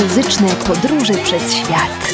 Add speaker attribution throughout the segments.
Speaker 1: Muzyczne podróże przez świat.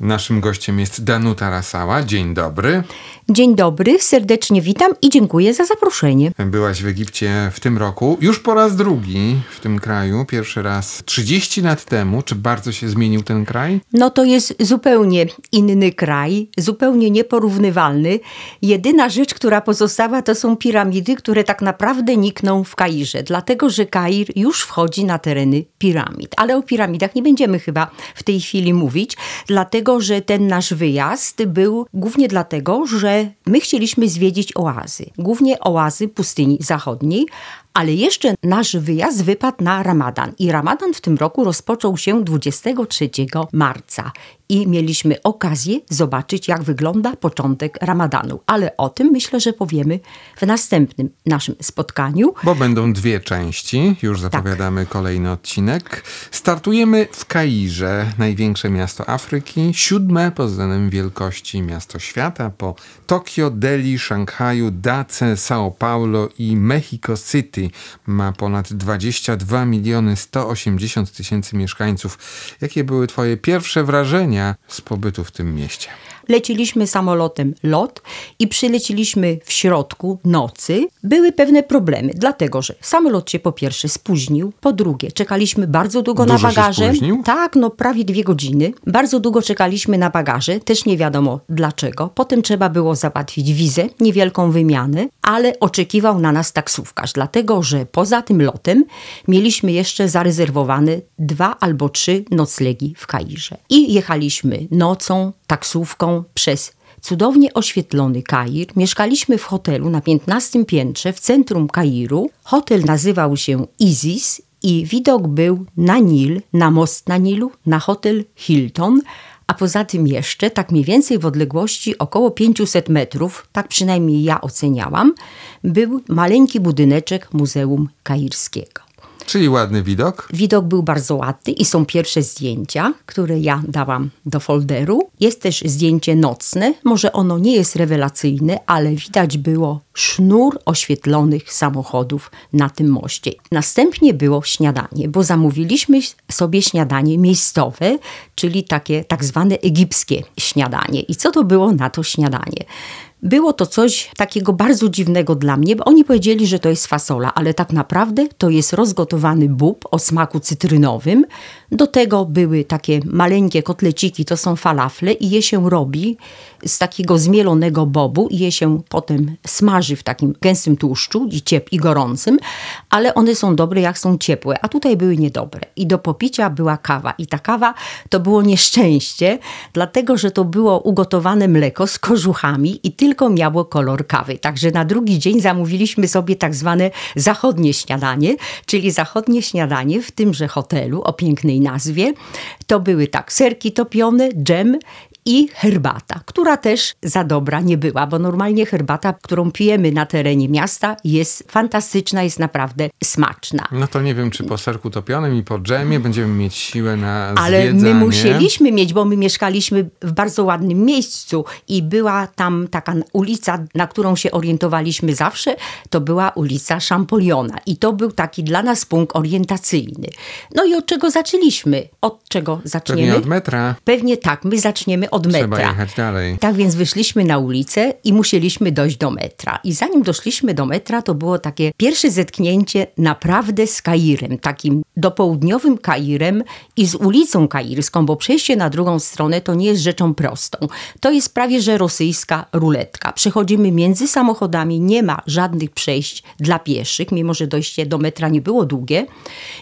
Speaker 2: Naszym gościem jest Danuta Rasała. Dzień dobry.
Speaker 1: Dzień dobry, serdecznie
Speaker 2: witam i dziękuję za zaproszenie. Byłaś w Egipcie w tym roku, już po raz drugi w tym kraju, pierwszy raz 30 lat temu. Czy bardzo się zmienił ten kraj?
Speaker 1: No to jest zupełnie inny kraj, zupełnie nieporównywalny. Jedyna rzecz, która pozostała, to są piramidy, które tak naprawdę nikną w Kairze, dlatego że Kair już wchodzi na tereny piramid. Ale o piramidach nie będziemy chyba w tej chwili mówić, dlatego że ten nasz wyjazd był głównie dlatego, że my chcieliśmy zwiedzić oazy, głównie oazy pustyni zachodniej, ale jeszcze nasz wyjazd wypadł na ramadan i ramadan w tym roku rozpoczął się 23 marca i mieliśmy okazję zobaczyć, jak wygląda początek ramadanu. Ale o tym myślę, że powiemy w następnym naszym spotkaniu.
Speaker 2: Bo będą dwie części, już tak. zapowiadamy tak. kolejny odcinek. Startujemy w Kairze, największe miasto Afryki, siódme pod względem wielkości miasto świata po Tokio, Delhi, Szanghaju, Dace, São Paulo i Mexico City ma ponad 22 miliony 180 tysięcy mieszkańców. Jakie były Twoje pierwsze wrażenia z pobytu w tym mieście?
Speaker 1: leciliśmy samolotem lot i przyleciliśmy w środku nocy, były pewne problemy, dlatego że samolot się po pierwsze spóźnił, po drugie czekaliśmy bardzo długo Dużo na bagaże. tak, no prawie dwie godziny. Bardzo długo czekaliśmy na bagaże, też nie wiadomo dlaczego. Potem trzeba było załatwić wizę, niewielką wymianę, ale oczekiwał na nas taksówkarz, dlatego że poza tym lotem mieliśmy jeszcze zarezerwowane dwa albo trzy noclegi w Kairze. I jechaliśmy nocą, taksówką, przez cudownie oświetlony Kair. Mieszkaliśmy w hotelu na 15 piętrze w centrum Kairu. Hotel nazywał się Isis i widok był na Nil, na most na Nilu, na hotel Hilton, a poza tym jeszcze tak mniej więcej w odległości około 500 metrów, tak przynajmniej ja oceniałam, był maleńki budyneczek Muzeum Kairskiego.
Speaker 2: Czyli ładny widok.
Speaker 1: Widok był bardzo ładny i są pierwsze zdjęcia, które ja dałam do folderu. Jest też zdjęcie nocne. Może ono nie jest rewelacyjne, ale widać było sznur oświetlonych samochodów na tym moście. Następnie było śniadanie, bo zamówiliśmy sobie śniadanie miejscowe, czyli takie tak zwane egipskie śniadanie. I co to było na to śniadanie? Było to coś takiego bardzo dziwnego dla mnie, bo oni powiedzieli, że to jest fasola, ale tak naprawdę to jest rozgotowany bób o smaku cytrynowym, do tego były takie maleńkie kotleciki, to są falafle i je się robi z takiego zmielonego bobu i je się potem smaży w takim gęstym tłuszczu i, ciep i gorącym, ale one są dobre jak są ciepłe, a tutaj były niedobre. I do popicia była kawa i ta kawa to było nieszczęście, dlatego że to było ugotowane mleko z kożuchami i tylko miało kolor kawy. Także na drugi dzień zamówiliśmy sobie tak zwane zachodnie śniadanie, czyli zachodnie śniadanie w tymże hotelu o pięknej nazwie. To były tak serki topione, dżem i herbata, która też za dobra nie była, bo normalnie herbata, którą pijemy na terenie miasta, jest fantastyczna, jest naprawdę smaczna.
Speaker 2: No to nie wiem, czy po serku topionym i po dżemie będziemy mieć siłę na Ale my musieliśmy
Speaker 1: mieć, bo my mieszkaliśmy w bardzo ładnym miejscu i była tam taka ulica, na którą się orientowaliśmy zawsze, to była ulica Champolliona i to był taki dla nas punkt orientacyjny. No i od czego zaczęliśmy? Od czego zaczniemy? Pewnie od metra. Pewnie tak, my zaczniemy od metra. Trzeba jechać dalej. Tak więc wyszliśmy na ulicę i musieliśmy dojść do metra. I zanim doszliśmy do metra, to było takie pierwsze zetknięcie naprawdę z Kairem, takim dopołudniowym Kairem i z ulicą kairską, bo przejście na drugą stronę to nie jest rzeczą prostą. To jest prawie że rosyjska ruletka. Przechodzimy między samochodami, nie ma żadnych przejść dla pieszych, mimo że dojście do metra nie było długie.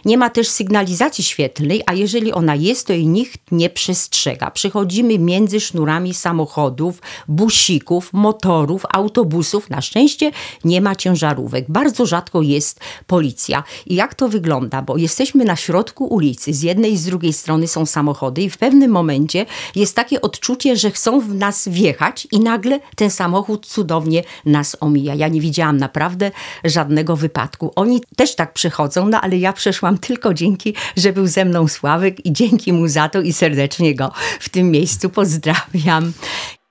Speaker 1: Nie ma też sygnalizacji świetlnej, a jeżeli ona jest, to jej nikt nie przestrzega. Przechodzimy między między sznurami samochodów, busików, motorów, autobusów. Na szczęście nie ma ciężarówek. Bardzo rzadko jest policja. I jak to wygląda? Bo jesteśmy na środku ulicy. Z jednej i z drugiej strony są samochody i w pewnym momencie jest takie odczucie, że chcą w nas wjechać i nagle ten samochód cudownie nas omija. Ja nie widziałam naprawdę żadnego wypadku. Oni też tak przechodzą, no ale ja przeszłam tylko dzięki, że był ze mną Sławek i dzięki mu za to i serdecznie go w tym miejscu pozdrawiam pozdrawiam.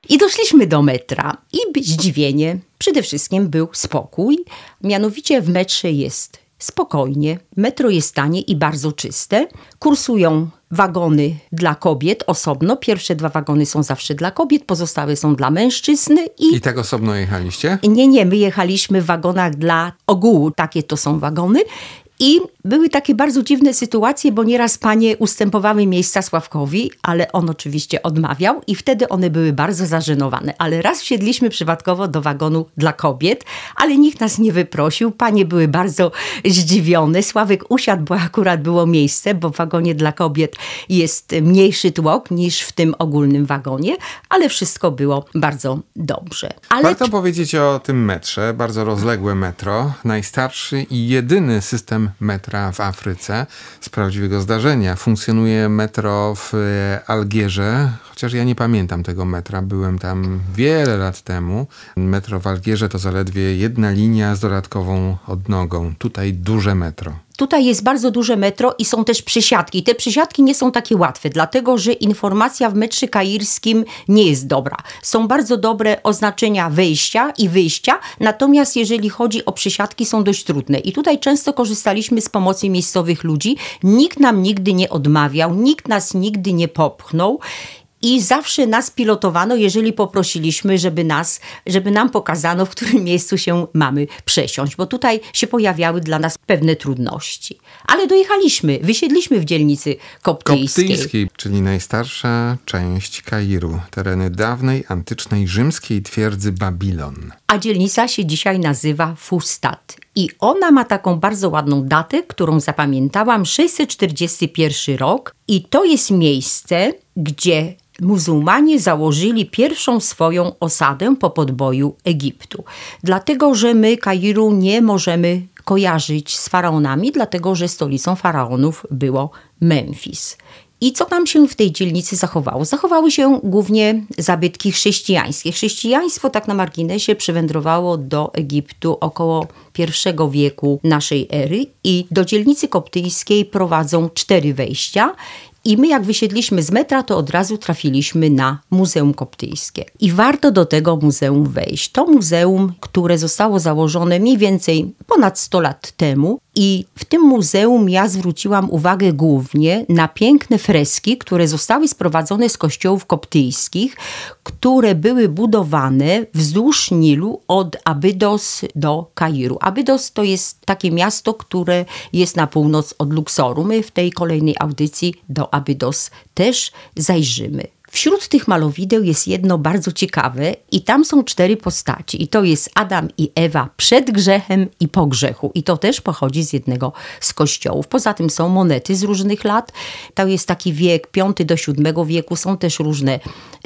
Speaker 1: I doszliśmy do metra i zdziwienie, przede wszystkim był spokój, mianowicie w metrze jest spokojnie, metro jest tanie i bardzo czyste, kursują wagony dla kobiet osobno. Pierwsze dwa wagony są zawsze dla kobiet, pozostałe są dla mężczyzn. I, I tak osobno jechaliście? Nie, nie, my jechaliśmy w wagonach dla ogółu, takie to są wagony. I były takie bardzo dziwne sytuacje, bo nieraz panie ustępowały miejsca Sławkowi, ale on oczywiście odmawiał i wtedy one były bardzo zażenowane. Ale raz wsiedliśmy przypadkowo do wagonu dla kobiet, ale nikt nas nie wyprosił. Panie były bardzo zdziwione. Sławek usiadł, bo akurat było miejsce, bo w wagonie dla kobiet jest mniejszy tłok niż w tym ogólnym wagonie, ale wszystko było bardzo dobrze. Ale...
Speaker 2: Warto powiedzieć o tym metrze, bardzo rozległe metro. Najstarszy i jedyny system metra w Afryce z prawdziwego zdarzenia. Funkcjonuje metro w e, Algierze, chociaż ja nie pamiętam tego metra, byłem tam wiele lat temu. Metro w Algierze to zaledwie jedna linia z dodatkową odnogą. Tutaj duże metro
Speaker 1: tutaj jest bardzo duże metro i są też przysiadki. Te przysiadki nie są takie łatwe, dlatego że informacja w metrze kairskim nie jest dobra. Są bardzo dobre oznaczenia wejścia i wyjścia, natomiast jeżeli chodzi o przysiadki, są dość trudne. I tutaj często korzystaliśmy z pomocy miejscowych ludzi. Nikt nam nigdy nie odmawiał, nikt nas nigdy nie popchnął i zawsze nas pilotowano, jeżeli poprosiliśmy, żeby nas, żeby nam pokazano, w którym miejscu się mamy przesiąść, bo tutaj się pojawiały dla nas pewne trudności. Ale dojechaliśmy, wysiedliśmy w dzielnicy koptyjskiej. Koptyjskiej,
Speaker 2: czyli najstarsza część Kairu, tereny dawnej, antycznej rzymskiej twierdzy Babilon.
Speaker 1: A dzielnica się dzisiaj nazywa Fustat. I ona ma taką bardzo ładną datę, którą zapamiętałam, 641 rok. I to jest miejsce, gdzie muzułmanie założyli pierwszą swoją osadę po podboju Egiptu. Dlatego, że my Kairu nie możemy kojarzyć z faraonami, dlatego że stolicą faraonów było Memphis. I co nam się w tej dzielnicy zachowało? Zachowały się głównie zabytki chrześcijańskie. Chrześcijaństwo tak na marginesie przywędrowało do Egiptu około I wieku naszej ery i do dzielnicy koptyjskiej prowadzą cztery wejścia i my, jak wysiedliśmy z metra, to od razu trafiliśmy na Muzeum Koptyjskie. I warto do tego muzeum wejść. To muzeum, które zostało założone mniej więcej ponad 100 lat temu, i w tym muzeum ja zwróciłam uwagę głównie na piękne freski, które zostały sprowadzone z kościołów koptyjskich, które były budowane wzdłuż Nilu od Abydos do Kairu. Abydos to jest takie miasto, które jest na północ od Luksoru. My w tej kolejnej audycji do Abydos też zajrzymy. Wśród tych malowideł jest jedno bardzo ciekawe i tam są cztery postaci. I to jest Adam i Ewa przed grzechem i po grzechu. I to też pochodzi z jednego z kościołów. Poza tym są monety z różnych lat. To jest taki wiek V do VII wieku. Są też różne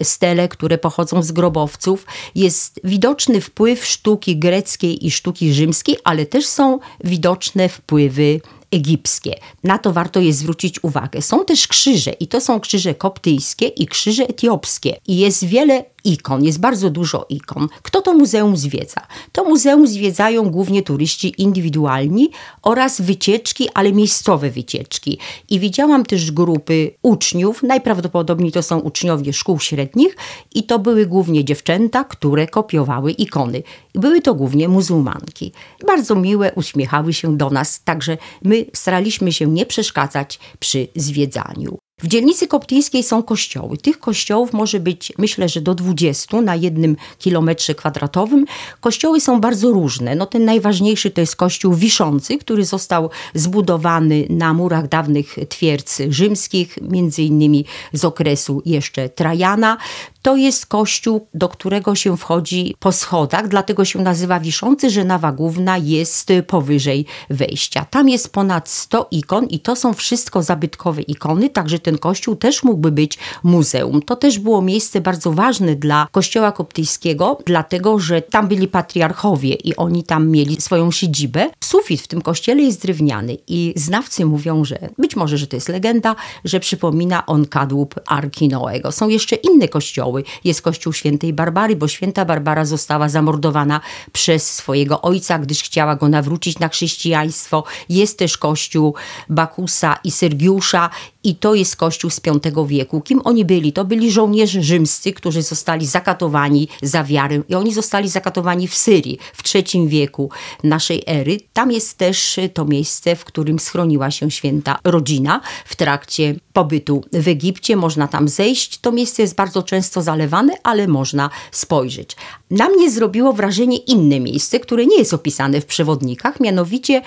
Speaker 1: stele, które pochodzą z grobowców. Jest widoczny wpływ sztuki greckiej i sztuki rzymskiej, ale też są widoczne wpływy egipskie. Na to warto je zwrócić uwagę. Są też krzyże i to są krzyże koptyjskie i krzyże etiopskie. I jest wiele ikon, jest bardzo dużo ikon. Kto to muzeum zwiedza? To muzeum zwiedzają głównie turyści indywidualni oraz wycieczki, ale miejscowe wycieczki. I widziałam też grupy uczniów, najprawdopodobniej to są uczniowie szkół średnich, i to były głównie dziewczęta, które kopiowały ikony. Były to głównie muzułmanki. Bardzo miłe, uśmiechały się do nas, także my staraliśmy się nie przeszkadzać przy zwiedzaniu. W dzielnicy koptyjskiej są kościoły. Tych kościołów może być, myślę, że do 20 na jednym kilometrze kwadratowym. Kościoły są bardzo różne. No, ten najważniejszy to jest kościół wiszący, który został zbudowany na murach dawnych twierdz rzymskich, między innymi z okresu jeszcze Trajana. To jest kościół, do którego się wchodzi po schodach, dlatego się nazywa Wiszący, że nawa główna jest powyżej wejścia. Tam jest ponad 100 ikon i to są wszystko zabytkowe ikony, także ten kościół też mógłby być muzeum. To też było miejsce bardzo ważne dla kościoła koptyjskiego, dlatego że tam byli patriarchowie i oni tam mieli swoją siedzibę. Sufit w tym kościele jest drewniany i znawcy mówią, że być może, że to jest legenda, że przypomina on kadłub Arki Noego. Są jeszcze inne kościoły, jest kościół świętej Barbary, bo święta Barbara została zamordowana przez swojego ojca, gdyż chciała go nawrócić na chrześcijaństwo. Jest też kościół Bakusa i Sergiusza i to jest Kościół z V wieku. Kim oni byli? To byli żołnierze rzymscy, którzy zostali zakatowani za wiarę. I oni zostali zakatowani w Syrii w III wieku naszej ery. Tam jest też e, to miejsce, w którym schroniła się święta rodzina w trakcie pobytu w Egipcie. Można tam zejść. To miejsce jest bardzo często zalewane, ale można spojrzeć. Na mnie zrobiło wrażenie inne miejsce, które nie jest opisane w przewodnikach, mianowicie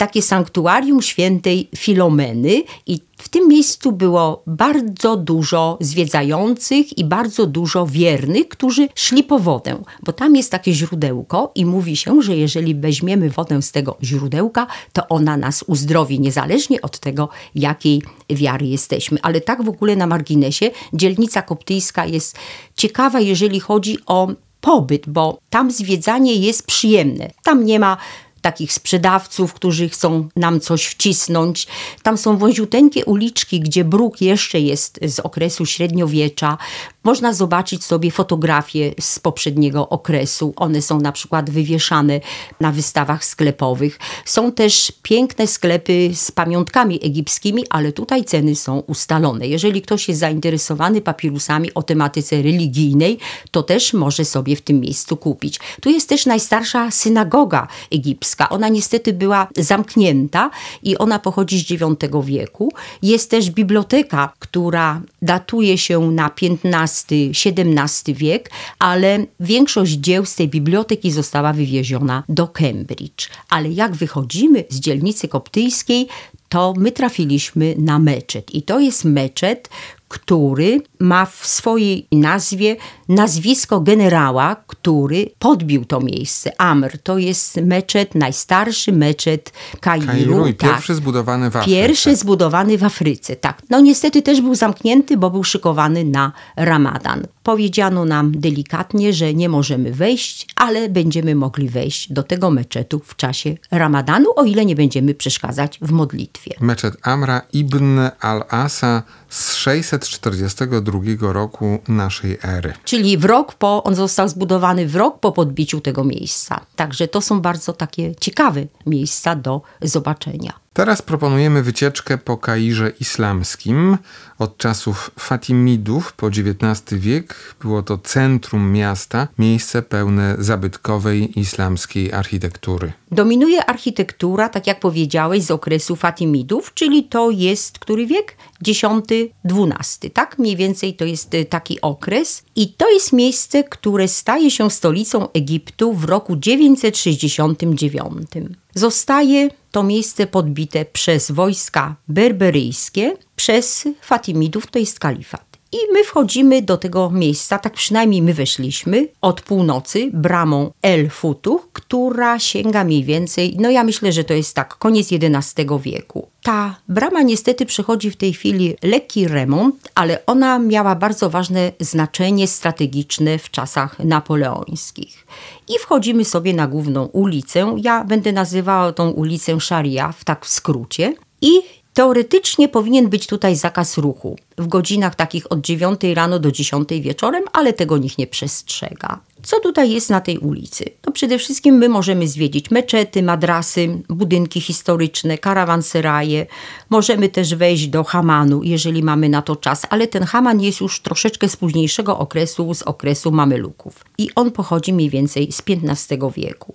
Speaker 1: takie sanktuarium świętej Filomeny i w tym miejscu było bardzo dużo zwiedzających i bardzo dużo wiernych, którzy szli po wodę, bo tam jest takie źródełko i mówi się, że jeżeli weźmiemy wodę z tego źródełka, to ona nas uzdrowi, niezależnie od tego, jakiej wiary jesteśmy. Ale tak w ogóle na marginesie, dzielnica koptyjska jest ciekawa, jeżeli chodzi o pobyt, bo tam zwiedzanie jest przyjemne. Tam nie ma takich sprzedawców, którzy chcą nam coś wcisnąć. Tam są wąziuteńkie uliczki, gdzie bruk jeszcze jest z okresu średniowiecza, można zobaczyć sobie fotografie z poprzedniego okresu. One są na przykład wywieszane na wystawach sklepowych. Są też piękne sklepy z pamiątkami egipskimi, ale tutaj ceny są ustalone. Jeżeli ktoś jest zainteresowany papirusami o tematyce religijnej, to też może sobie w tym miejscu kupić. Tu jest też najstarsza synagoga egipska. Ona niestety była zamknięta i ona pochodzi z IX wieku. Jest też biblioteka, która datuje się na XV XVII wiek, ale większość dzieł z tej biblioteki została wywieziona do Cambridge. Ale jak wychodzimy z dzielnicy koptyjskiej, to my trafiliśmy na meczet. I to jest meczet, który ma w swojej nazwie nazwisko generała, który podbił to miejsce. Amr to jest meczet, najstarszy meczet Kairu. tak. pierwszy
Speaker 2: zbudowany w Afryce. Pierwszy
Speaker 1: zbudowany w Afryce, tak. No niestety też był zamknięty, bo był szykowany na Ramadan. Powiedziano nam delikatnie, że nie możemy wejść, ale będziemy mogli wejść do tego meczetu w czasie ramadanu, o ile nie będziemy przeszkadzać w modlitwie.
Speaker 2: Meczet Amra ibn al-Asa z 642 roku naszej ery.
Speaker 1: Czyli w rok po, on został zbudowany w rok po podbiciu tego miejsca. Także to są bardzo takie ciekawe miejsca do zobaczenia.
Speaker 2: Teraz proponujemy wycieczkę po Kairze Islamskim. Od czasów Fatimidów po XIX wiek było to centrum miasta, miejsce pełne zabytkowej islamskiej architektury.
Speaker 1: Dominuje architektura, tak jak powiedziałeś, z okresu Fatimidów, czyli to jest który wiek? X, XII, tak? Mniej więcej to jest y, taki okres. I to jest miejsce, które staje się stolicą Egiptu w roku 969. Zostaje to miejsce podbite przez wojska berberyjskie, przez Fatimidów, to jest kalifat. I my wchodzimy do tego miejsca, tak przynajmniej my weszliśmy, od północy bramą El Futu, która sięga mniej więcej, no ja myślę, że to jest tak, koniec XI wieku. Ta brama niestety przechodzi w tej chwili lekki remont, ale ona miała bardzo ważne znaczenie strategiczne w czasach napoleońskich. I wchodzimy sobie na główną ulicę. Ja będę nazywała tą ulicę Szaria w tak w skrócie. I Teoretycznie powinien być tutaj zakaz ruchu w godzinach takich od 9 rano do 10 wieczorem, ale tego nikt nie przestrzega. Co tutaj jest na tej ulicy? To no przede wszystkim my możemy zwiedzić meczety, madrasy, budynki historyczne, karawanseraje. Możemy też wejść do Hamanu, jeżeli mamy na to czas, ale ten Haman jest już troszeczkę z późniejszego okresu, z okresu Mameluków. I on pochodzi mniej więcej z XV wieku.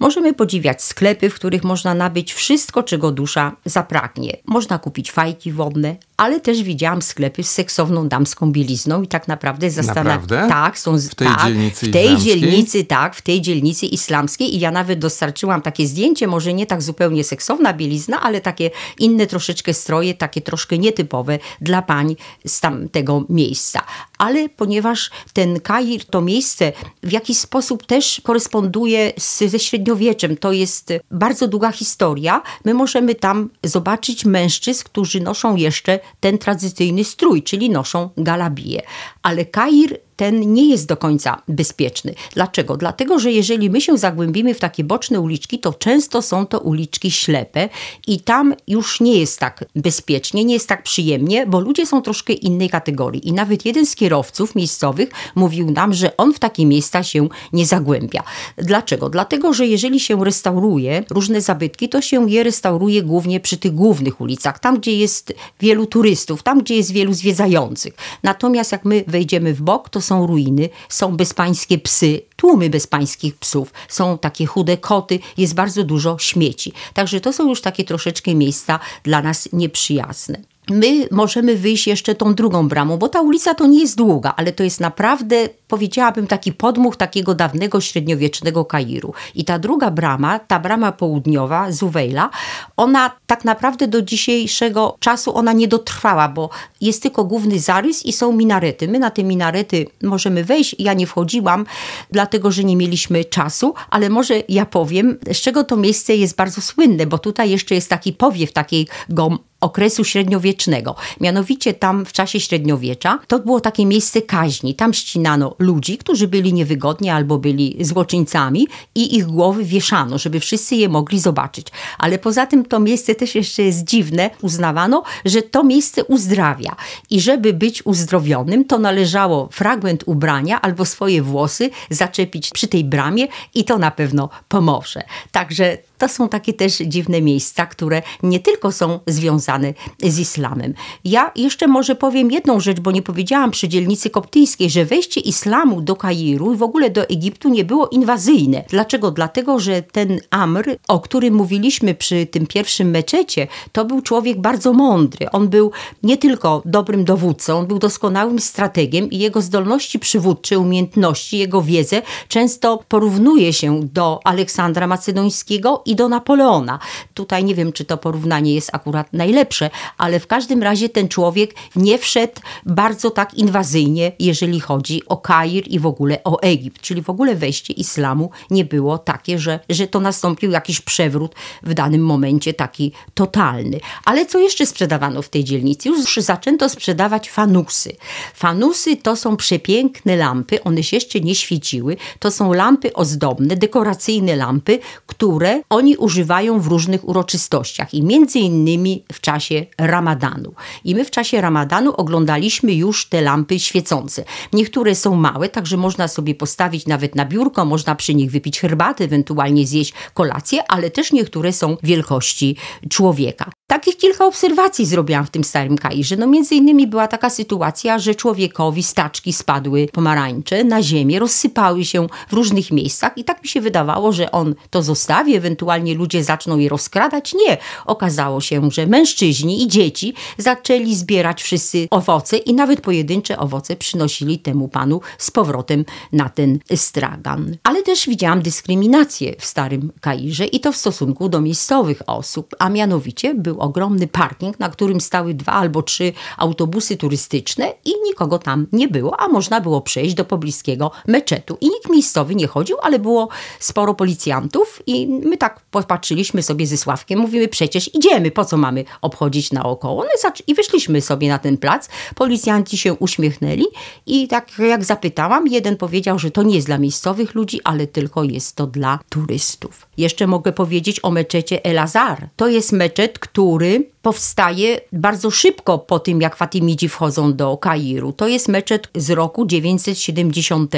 Speaker 1: Możemy podziwiać sklepy, w których można nabyć wszystko, czego dusza zapragnie. Można kupić fajki wodne, ale też widziałam sklepy z seksowną damską bielizną i tak naprawdę zastanawiam Tak, są w tej, tak, dzielnicy, w tej dzielnicy, tak, w tej dzielnicy islamskiej i ja nawet dostarczyłam takie zdjęcie, może nie tak zupełnie seksowna bielizna, ale takie inne troszeczkę stroje, takie troszkę nietypowe dla pań z tamtego miejsca. Ale ponieważ ten Kair, to miejsce w jakiś sposób też koresponduje z, ze średniowieczem, to jest bardzo długa historia, my możemy tam zobaczyć mężczyzn, którzy noszą jeszcze ten tradycyjny strój, czyli noszą galabije. Ale Kair ten nie jest do końca bezpieczny. Dlaczego? Dlatego, że jeżeli my się zagłębimy w takie boczne uliczki, to często są to uliczki ślepe i tam już nie jest tak bezpiecznie, nie jest tak przyjemnie, bo ludzie są troszkę innej kategorii. I nawet jeden z kierowców miejscowych mówił nam, że on w takie miejsca się nie zagłębia. Dlaczego? Dlatego, że jeżeli się restauruje różne zabytki, to się je restauruje głównie przy tych głównych ulicach, tam gdzie jest wielu turystów, tam gdzie jest wielu zwiedzających. Natomiast jak my wejdziemy w bok, to są są ruiny, są bezpańskie psy, tłumy bezpańskich psów, są takie chude koty, jest bardzo dużo śmieci. Także to są już takie troszeczkę miejsca dla nas nieprzyjazne my możemy wyjść jeszcze tą drugą bramą, bo ta ulica to nie jest długa, ale to jest naprawdę powiedziałabym, taki podmuch takiego dawnego średniowiecznego Kairu. I ta druga brama, ta brama południowa, Zuwejla, ona tak naprawdę do dzisiejszego czasu ona nie dotrwała, bo jest tylko główny zarys i są minarety. My na te minarety możemy wejść, ja nie wchodziłam, dlatego, że nie mieliśmy czasu, ale może ja powiem, z czego to miejsce jest bardzo słynne, bo tutaj jeszcze jest taki powiew takiego okresu średniowiecznego. Mianowicie tam w czasie średniowiecza to było takie miejsce kaźni. Tam ścinano ludzi, którzy byli niewygodni albo byli złoczyńcami i ich głowy wieszano, żeby wszyscy je mogli zobaczyć. Ale poza tym to miejsce też jeszcze jest dziwne. Uznawano, że to miejsce uzdrawia i żeby być uzdrowionym, to należało fragment ubrania albo swoje włosy zaczepić przy tej bramie i to na pewno pomoże. Także to są takie też dziwne miejsca, które nie tylko są związane z islamem. Ja jeszcze może powiem jedną rzecz, bo nie powiedziałam przy dzielnicy koptyjskiej, że wejście islamu do Kairu i w ogóle do Egiptu nie było inwazyjne. Dlaczego? Dlatego, że ten Amr, o którym mówiliśmy przy tym pierwszym meczecie, to był człowiek bardzo mądry. On był nie tylko dobrym dowódcą, on był doskonałym strategiem i jego zdolności przywódcze, umiejętności, jego wiedzę często porównuje się do Aleksandra Macedońskiego i i do Napoleona. Tutaj nie wiem, czy to porównanie jest akurat najlepsze, ale w każdym razie ten człowiek nie wszedł bardzo tak inwazyjnie, jeżeli chodzi o Kair i w ogóle o Egipt. Czyli w ogóle wejście islamu nie było takie, że, że to nastąpił jakiś przewrót w danym momencie taki totalny. Ale co jeszcze sprzedawano w tej dzielnicy? Już zaczęto sprzedawać fanusy. Fanusy to są przepiękne lampy, one się jeszcze nie świeciły. To są lampy ozdobne, dekoracyjne lampy, które oni używają w różnych uroczystościach i między innymi w czasie ramadanu. I my w czasie ramadanu oglądaliśmy już te lampy świecące. Niektóre są małe, także można sobie postawić nawet na biurko, można przy nich wypić herbatę, ewentualnie zjeść kolację, ale też niektóre są wielkości człowieka. Takich kilka obserwacji zrobiłam w tym Starym Kairze. No między innymi była taka sytuacja, że człowiekowi staczki spadły pomarańcze na ziemię, rozsypały się w różnych miejscach i tak mi się wydawało, że on to zostawi, ewentualnie ewentualnie ludzie zaczną je rozkradać. Nie. Okazało się, że mężczyźni i dzieci zaczęli zbierać wszyscy owoce i nawet pojedyncze owoce przynosili temu panu z powrotem na ten stragan. Ale też widziałam dyskryminację w Starym Kairze i to w stosunku do miejscowych osób, a mianowicie był ogromny parking, na którym stały dwa albo trzy autobusy turystyczne i nikogo tam nie było, a można było przejść do pobliskiego meczetu. I nikt miejscowy nie chodził, ale było sporo policjantów i my tak tak popatrzyliśmy sobie ze Sławkiem, mówimy przecież idziemy, po co mamy obchodzić naokoło? No i wyszliśmy sobie na ten plac, policjanci się uśmiechnęli i tak jak zapytałam, jeden powiedział, że to nie jest dla miejscowych ludzi, ale tylko jest to dla turystów. Jeszcze mogę powiedzieć o meczecie El Azar. To jest meczet, który powstaje bardzo szybko po tym, jak Fatimidzi wchodzą do Kairu. To jest meczet z roku 970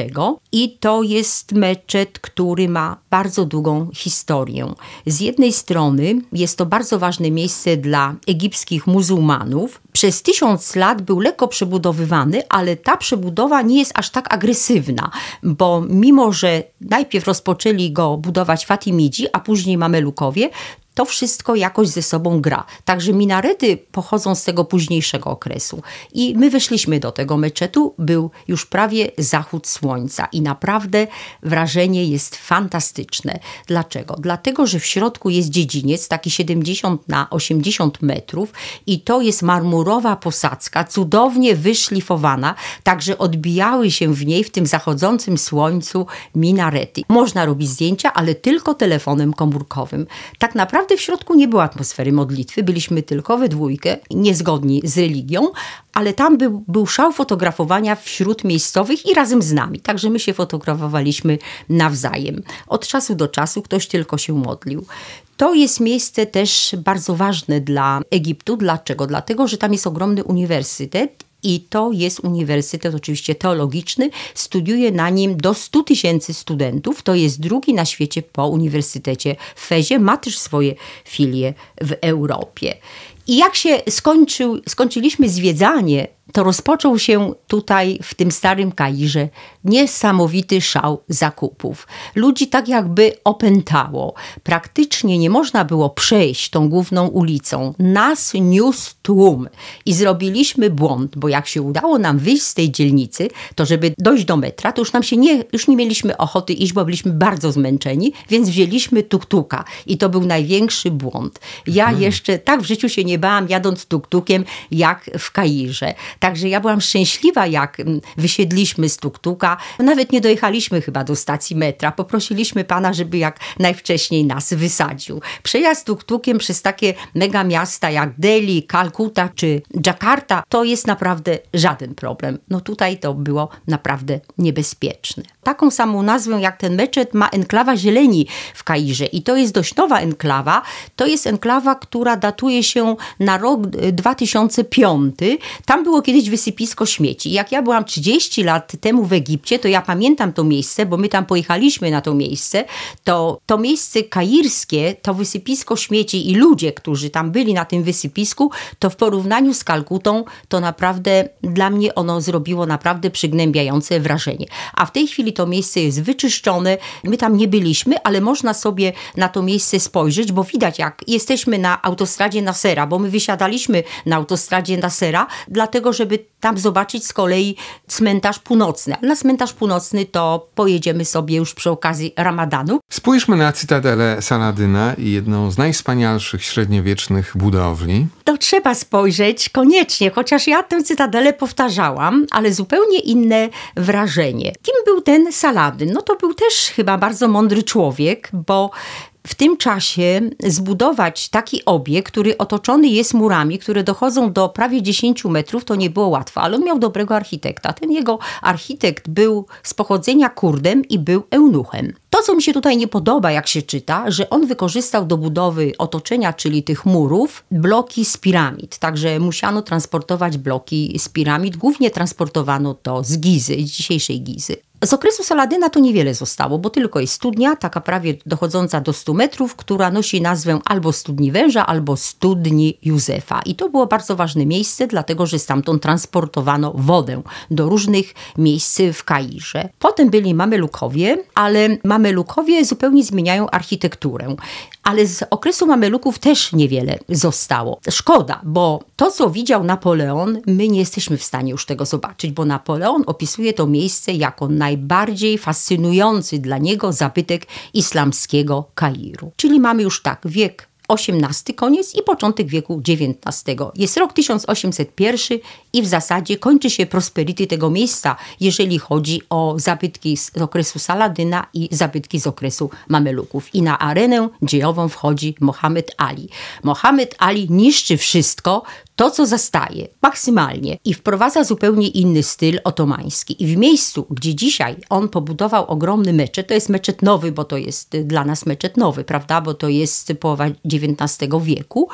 Speaker 1: i to jest meczet, który ma bardzo długą historię. Z jednej strony jest to bardzo ważne miejsce dla egipskich muzułmanów. Przez tysiąc lat był lekko przebudowywany, ale ta przebudowa nie jest aż tak agresywna, bo mimo, że najpierw rozpoczęli go budować Fatimidzi, a później Mamelukowie, to wszystko jakoś ze sobą gra. Także minarety pochodzą z tego późniejszego okresu. I my wyszliśmy do tego meczetu, był już prawie zachód słońca i naprawdę wrażenie jest fantastyczne. Dlaczego? Dlatego, że w środku jest dziedziniec, taki 70 na 80 metrów i to jest marmurowa posadzka, cudownie wyszlifowana, także odbijały się w niej, w tym zachodzącym słońcu, minarety. Można robić zdjęcia, ale tylko telefonem komórkowym. Tak naprawdę naprawdę w środku nie było atmosfery modlitwy, byliśmy tylko we dwójkę, niezgodni z religią, ale tam był, był szał fotografowania wśród miejscowych i razem z nami. Także my się fotografowaliśmy nawzajem. Od czasu do czasu ktoś tylko się modlił. To jest miejsce też bardzo ważne dla Egiptu. Dlaczego? Dlatego, że tam jest ogromny uniwersytet i to jest uniwersytet oczywiście teologiczny. Studiuje na nim do 100 tysięcy studentów. To jest drugi na świecie po Uniwersytecie w Fezie. Ma też swoje filie w Europie. I jak się skończył, skończyliśmy zwiedzanie to rozpoczął się tutaj w tym starym Kairze niesamowity szał zakupów. Ludzi tak jakby opętało. Praktycznie nie można było przejść tą główną ulicą. Nas niósł tłum i zrobiliśmy błąd, bo jak się udało nam wyjść z tej dzielnicy, to żeby dojść do metra, to już nam się nie, już nie mieliśmy ochoty iść, bo byliśmy bardzo zmęczeni, więc wzięliśmy tuktuka i to był największy błąd. Ja hmm. jeszcze tak w życiu się nie bałam jadąc tuktukiem jak w Kairze. Także ja byłam szczęśliwa, jak mm, wysiedliśmy z tuktuka. Nawet nie dojechaliśmy chyba do stacji metra. Poprosiliśmy pana, żeby jak najwcześniej nas wysadził. Przejazd tuktukiem przez takie mega miasta jak Delhi, Kalkuta czy Jakarta to jest naprawdę żaden problem. No tutaj to było naprawdę niebezpieczne. Taką samą nazwę jak ten meczet ma enklawa Zieleni w Kairze i to jest dość nowa enklawa. To jest enklawa, która datuje się na rok 2005. Y, Tam było kiedyś wysypisko śmieci. Jak ja byłam 30 lat temu w Egipcie, to ja pamiętam to miejsce, bo my tam pojechaliśmy na to miejsce, to to miejsce kairskie, to wysypisko śmieci i ludzie, którzy tam byli na tym wysypisku, to w porównaniu z Kalkutą, to naprawdę dla mnie ono zrobiło naprawdę przygnębiające wrażenie. A w tej chwili to miejsce jest wyczyszczone, my tam nie byliśmy, ale można sobie na to miejsce spojrzeć, bo widać jak jesteśmy na autostradzie Nasera, bo my wysiadaliśmy na autostradzie Nasera, dlatego, żeby tam zobaczyć z kolei cmentarz północny. A na cmentarz północny to pojedziemy sobie już przy okazji Ramadanu.
Speaker 2: Spójrzmy na cytadelę Saladyna i jedną z najwspanialszych średniowiecznych budowli.
Speaker 1: To trzeba spojrzeć koniecznie, chociaż ja tę cytadelę powtarzałam, ale zupełnie inne wrażenie. Kim był ten Saladyn? No to był też chyba bardzo mądry człowiek, bo w tym czasie zbudować taki obiekt, który otoczony jest murami, które dochodzą do prawie 10 metrów, to nie było łatwo, ale on miał dobrego architekta. Ten jego architekt był z pochodzenia Kurdem i był eunuchem. To, co mi się tutaj nie podoba, jak się czyta, że on wykorzystał do budowy otoczenia, czyli tych murów, bloki z piramid. Także musiano transportować bloki z piramid. Głównie transportowano to z Gizy, z dzisiejszej Gizy. Z okresu Saladyna to niewiele zostało, bo tylko jest studnia, taka prawie dochodząca do 100 metrów, która nosi nazwę albo studni węża, albo studni Józefa. I to było bardzo ważne miejsce, dlatego że stamtąd transportowano wodę do różnych miejsc w Kairze. Potem byli Mamelukowie, ale Mamelukowie zupełnie zmieniają architekturę ale z okresu mameluków też niewiele zostało. Szkoda, bo to, co widział Napoleon, my nie jesteśmy w stanie już tego zobaczyć, bo Napoleon opisuje to miejsce jako najbardziej fascynujący dla niego zabytek islamskiego Kairu. Czyli mamy już tak wiek XVIII koniec i początek wieku XIX. Jest rok 1801 i w zasadzie kończy się prosperity tego miejsca, jeżeli chodzi o zabytki z okresu Saladyna i zabytki z okresu Mameluków. I na arenę dziejową wchodzi Mohamed Ali. Mohamed Ali niszczy wszystko, to, co zastaje, maksymalnie i wprowadza zupełnie inny styl otomański. I w miejscu, gdzie dzisiaj on pobudował ogromny meczet, to jest meczet nowy, bo to jest y, dla nas meczet nowy, prawda, bo to jest połowa XIX wieku,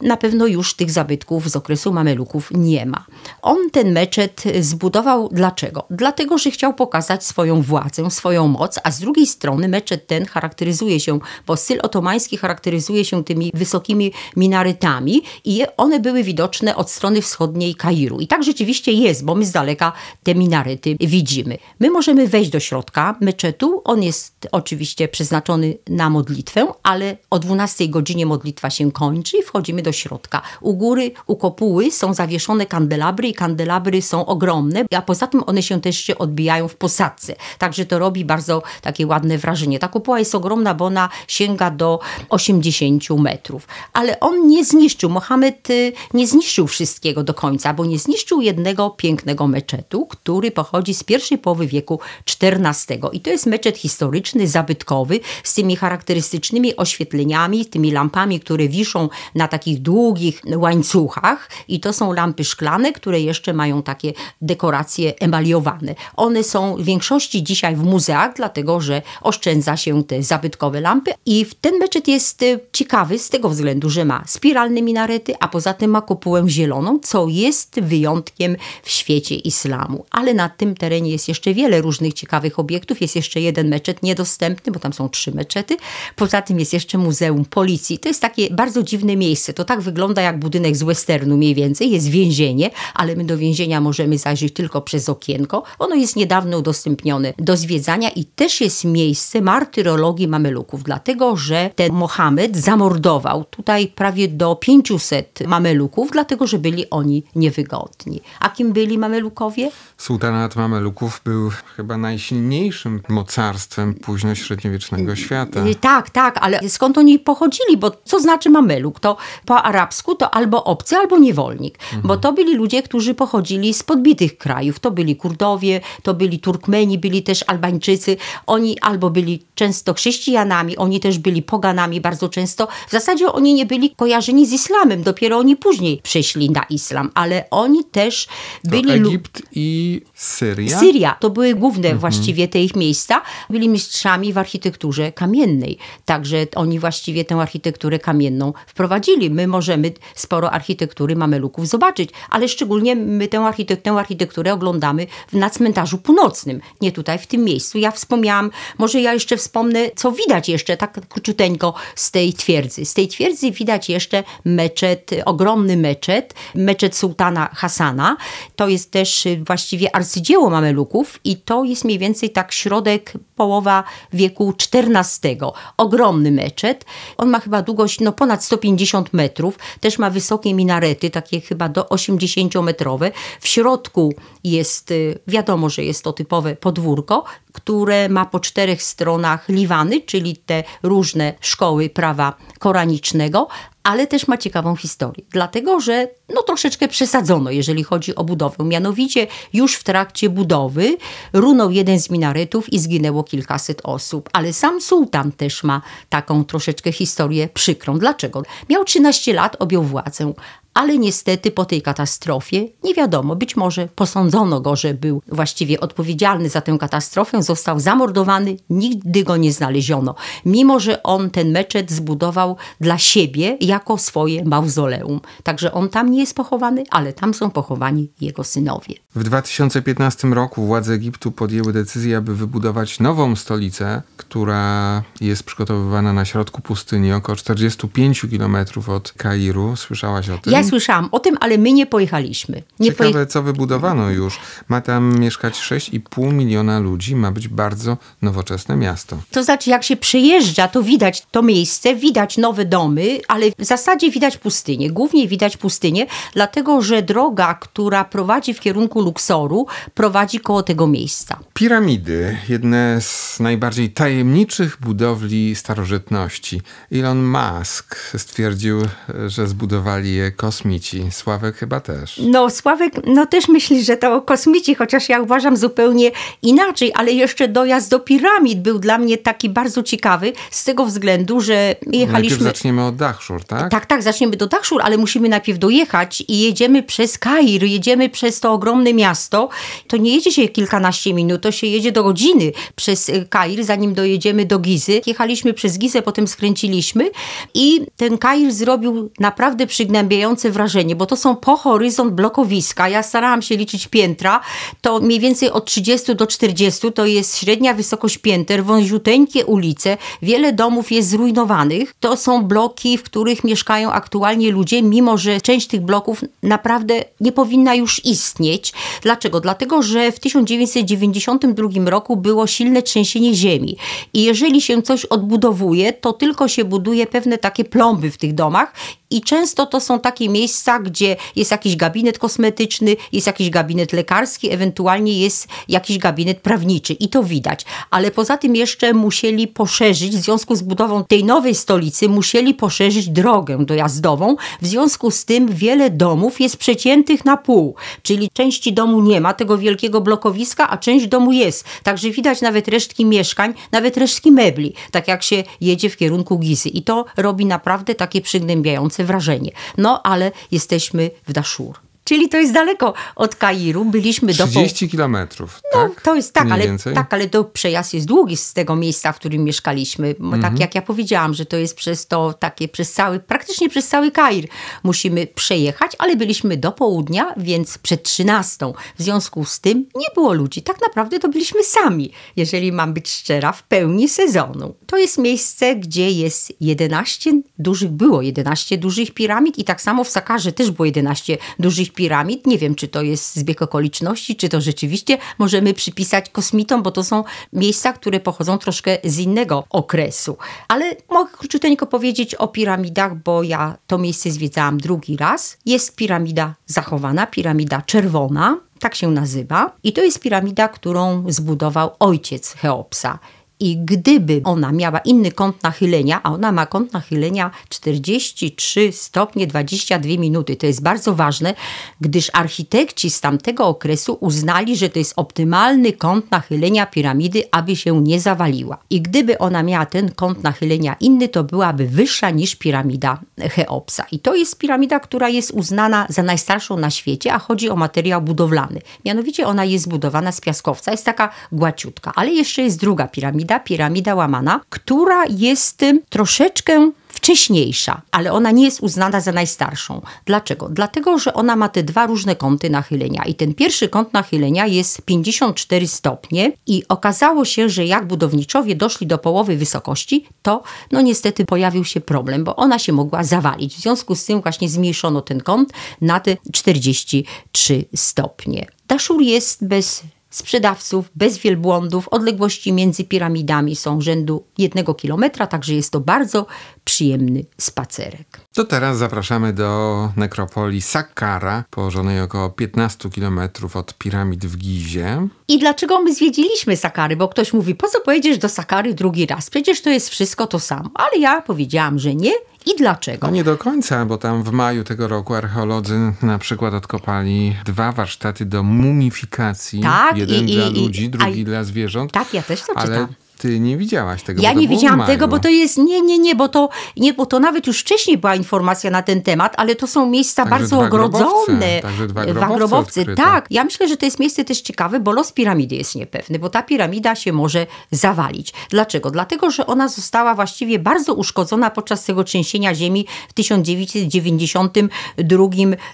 Speaker 1: na pewno już tych zabytków z okresu mameluków nie ma. On ten meczet y, zbudował dlaczego? Dlatego, że chciał pokazać swoją władzę, swoją moc, a z drugiej strony meczet ten charakteryzuje się, bo styl otomański charakteryzuje się tymi wysokimi minaretami i one były widoczne widoczne od strony wschodniej Kairu. I tak rzeczywiście jest, bo my z daleka te minarety widzimy. My możemy wejść do środka meczetu. On jest oczywiście przeznaczony na modlitwę, ale o 12 godzinie modlitwa się kończy i wchodzimy do środka. U góry, u kopuły są zawieszone kandelabry i kandelabry są ogromne, a poza tym one się też się odbijają w posadce. Także to robi bardzo takie ładne wrażenie. Ta kopuła jest ogromna, bo ona sięga do 80 metrów. Ale on nie zniszczył, Mohamed y, nie zniszczył zniszczył wszystkiego do końca, bo nie zniszczył jednego pięknego meczetu, który pochodzi z pierwszej połowy wieku XIV. I to jest meczet historyczny, zabytkowy, z tymi charakterystycznymi oświetleniami, tymi lampami, które wiszą na takich długich łańcuchach. I to są lampy szklane, które jeszcze mają takie dekoracje emaliowane. One są w większości dzisiaj w muzeach, dlatego że oszczędza się te zabytkowe lampy. I ten meczet jest e, ciekawy z tego względu, że ma spiralne minarety, a poza tym ma kopułę zieloną, co jest wyjątkiem w świecie islamu. Ale na tym terenie jest jeszcze wiele różnych ciekawych obiektów. Jest jeszcze jeden meczet niedostępny, bo tam są trzy meczety. Poza tym jest jeszcze Muzeum Policji. To jest takie bardzo dziwne miejsce. To tak wygląda jak budynek z westernu mniej więcej. Jest więzienie, ale my do więzienia możemy zajrzeć tylko przez okienko. Ono jest niedawno udostępnione do zwiedzania i też jest miejsce martyrologii mameluków, dlatego że ten Mohamed zamordował tutaj prawie do 500 mameluków, dlatego że byli oni niewygodni. A kim byli mamelukowie?
Speaker 2: Sultanat Mameluków był chyba najsilniejszym mocarstwem późno-średniowiecznego świata. Y,
Speaker 1: tak, tak, ale skąd oni pochodzili? Bo co znaczy Mameluk? To po arabsku to albo obcy, albo niewolnik. Mhm. Bo to byli ludzie, którzy pochodzili z podbitych krajów. To byli Kurdowie, to byli Turkmeni, byli też Albańczycy. Oni albo byli często chrześcijanami, oni też byli poganami bardzo często. W zasadzie oni nie byli kojarzeni z islamem. Dopiero oni później przyszli na islam. Ale oni też byli... To Egipt i
Speaker 2: Syria. Syria
Speaker 1: to były główne mhm. właściwie te ich miejsca. Byli mistrzami w architekturze kamiennej. Także oni właściwie tę architekturę kamienną wprowadzili. My możemy sporo architektury mameluków zobaczyć, ale szczególnie my tę, architek tę architekturę oglądamy na cmentarzu północnym, nie tutaj w tym miejscu. Ja wspomniałam, może ja jeszcze wspomnę, co widać jeszcze tak króciuteńko z tej twierdzy. Z tej twierdzy widać jeszcze meczet, ogromny meczet, meczet sułtana Hasana. To jest też y, właściwie właściwie arcydzieło Mameluków i to jest mniej więcej tak środek, połowa wieku XIV. Ogromny meczet. On ma chyba długość no, ponad 150 metrów. Też ma wysokie minarety, takie chyba do 80-metrowe. W środku jest, y, wiadomo, że jest to typowe podwórko które ma po czterech stronach liwany, czyli te różne szkoły prawa koranicznego, ale też ma ciekawą historię, dlatego że no, troszeczkę przesadzono, jeżeli chodzi o budowę. Mianowicie już w trakcie budowy runął jeden z minaretów i zginęło kilkaset osób, ale sam sułtan też ma taką troszeczkę historię przykrą. Dlaczego? Miał 13 lat, objął władzę, ale niestety po tej katastrofie nie wiadomo, być może posądzono go, że był właściwie odpowiedzialny za tę katastrofę, został zamordowany, nigdy go nie znaleziono, mimo że on ten meczet zbudował dla siebie jako swoje mauzoleum. Także on tam nie jest pochowany, ale tam są pochowani jego synowie.
Speaker 2: W 2015 roku władze Egiptu podjęły decyzję, aby wybudować nową stolicę, która jest przygotowywana na środku pustyni, około 45 km od Kairu. Słyszałaś o tym? Ja
Speaker 1: słyszałam o tym, ale my nie pojechaliśmy. Nie Ciekawe,
Speaker 2: co wybudowano już. Ma tam mieszkać 6,5 miliona ludzi, ma być bardzo nowoczesne miasto.
Speaker 1: To znaczy, jak się przejeżdża, to widać to miejsce, widać nowe domy, ale w zasadzie widać pustynię. Głównie widać pustynię, dlatego że droga, która prowadzi w kierunku Luksoru prowadzi koło tego miejsca.
Speaker 2: Piramidy, jedne z najbardziej tajemniczych budowli starożytności. Elon Musk stwierdził, że zbudowali je kosmici. Sławek chyba też.
Speaker 1: No, Sławek no też myśli, że to kosmici, chociaż ja uważam zupełnie inaczej, ale jeszcze dojazd do piramid był dla mnie taki bardzo ciekawy z tego względu, że jechaliśmy... Najpierw
Speaker 2: zaczniemy od Dachszur, tak?
Speaker 1: Tak, tak, zaczniemy do Dachszur, ale musimy najpierw dojechać i jedziemy przez Kair, jedziemy przez to ogromne inne miasto, to nie jedzie się kilkanaście minut, to się jedzie do godziny przez y, Kair, zanim dojedziemy do Gizy. Jechaliśmy przez Gizę, potem skręciliśmy i ten Kair zrobił naprawdę przygnębiające wrażenie, bo to są po horyzont blokowiska. Ja starałam się liczyć piętra, to mniej więcej od 30 do 40 to jest średnia wysokość pięter, wąziuteńkie ulice, wiele domów jest zrujnowanych. To są bloki, w których mieszkają aktualnie ludzie, mimo że część tych bloków naprawdę nie powinna już istnieć. Dlaczego? Dlatego, że w 1992 roku było silne trzęsienie ziemi i jeżeli się coś odbudowuje, to tylko się buduje pewne takie plomby w tych domach i często to są takie miejsca, gdzie jest jakiś gabinet kosmetyczny, jest jakiś gabinet lekarski, ewentualnie jest jakiś gabinet prawniczy i to widać. Ale poza tym jeszcze musieli poszerzyć, w związku z budową tej nowej stolicy, musieli poszerzyć drogę dojazdową. W związku z tym wiele domów jest przeciętych na pół, czyli części domu nie ma tego wielkiego blokowiska, a część domu jest. Także widać nawet resztki mieszkań, nawet resztki mebli, tak jak się jedzie w kierunku Gizy. I to robi naprawdę takie przygnębiające wrażenie. No ale jesteśmy w Daszur. Czyli to jest daleko od Kairu. Byliśmy 30
Speaker 2: do... kilometrów,
Speaker 1: no, tak? To jest tak Mniej ale, więcej. tak, ale to przejazd jest długi z tego miejsca, w którym mieszkaliśmy. Bo tak mhm. jak ja powiedziałam, że to jest przez to takie, przez cały, praktycznie przez cały Kair musimy przejechać, ale byliśmy do południa, więc przed 13. W związku z tym nie było ludzi. Tak naprawdę to byliśmy sami, jeżeli mam być szczera, w pełni sezonu. To jest miejsce, gdzie jest 11 dużych, było 11 dużych piramid i tak samo w Sakarze też było 11 dużych piramid. Nie wiem, czy to jest zbieg okoliczności, czy to rzeczywiście możemy przypisać kosmitom, bo to są miejsca, które pochodzą troszkę z innego okresu. Ale mogę króciuteńko powiedzieć o piramidach, bo ja to miejsce zwiedzałam drugi raz. Jest piramida zachowana, piramida czerwona, tak się nazywa. I to jest piramida, którą zbudował ojciec Cheopsa. I gdyby ona miała inny kąt nachylenia, a ona ma kąt nachylenia 43 stopnie 22 minuty, to jest bardzo ważne, gdyż architekci z tamtego okresu uznali, że to jest optymalny kąt nachylenia piramidy, aby się nie zawaliła. I gdyby ona miała ten kąt nachylenia inny, to byłaby wyższa niż piramida Cheopsa. I to jest piramida, która jest uznana za najstarszą na świecie, a chodzi o materiał budowlany. Mianowicie ona jest zbudowana z piaskowca, jest taka głaciutka, ale jeszcze jest druga piramida, piramida, piramida łamana, która jest y, troszeczkę wcześniejsza, ale ona nie jest uznana za najstarszą. Dlaczego? Dlatego, że ona ma te dwa różne kąty nachylenia i ten pierwszy kąt nachylenia jest 54 stopnie i okazało się, że jak budowniczowie doszli do połowy wysokości, to no niestety pojawił się problem, bo ona się mogła zawalić. W związku z tym właśnie zmniejszono ten kąt na te 43 stopnie. Daszur jest bez sprzedawców, bez wielbłądów. Odległości między piramidami są rzędu jednego kilometra, także jest to bardzo przyjemny spacerek.
Speaker 2: To teraz zapraszamy do nekropolii Sakara, położonej około 15 km od piramid w Gizie.
Speaker 1: I dlaczego my zwiedziliśmy Sakary? Bo ktoś mówi, po co pojedziesz do Sakary drugi raz? Przecież to jest wszystko to samo. Ale ja powiedziałam, że nie – i dlaczego? No
Speaker 2: nie do końca, bo tam w maju tego roku archeolodzy na przykład odkopali dwa warsztaty do mumifikacji. Tak, jeden i, i, dla ludzi, drugi dla zwierząt.
Speaker 1: Tak, ja też to ale czytam.
Speaker 2: Ty nie widziałaś tego. Ja nie widziałam tego, bo
Speaker 1: to jest, nie, nie, nie, bo to, nie, bo to nawet już wcześniej była informacja na ten temat, ale to są miejsca Także bardzo ogrodzone. Grobowce. Także dwa e, grobowce, dwa tak. Ja myślę, że to jest miejsce też ciekawe, bo los piramidy jest niepewny, bo ta piramida się może zawalić. Dlaczego? Dlatego, że ona została właściwie bardzo uszkodzona podczas tego trzęsienia ziemi w 1992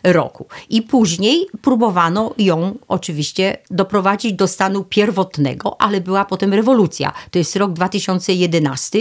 Speaker 1: roku. I później próbowano ją oczywiście doprowadzić do stanu pierwotnego, ale była potem rewolucja. To to jest rok 2011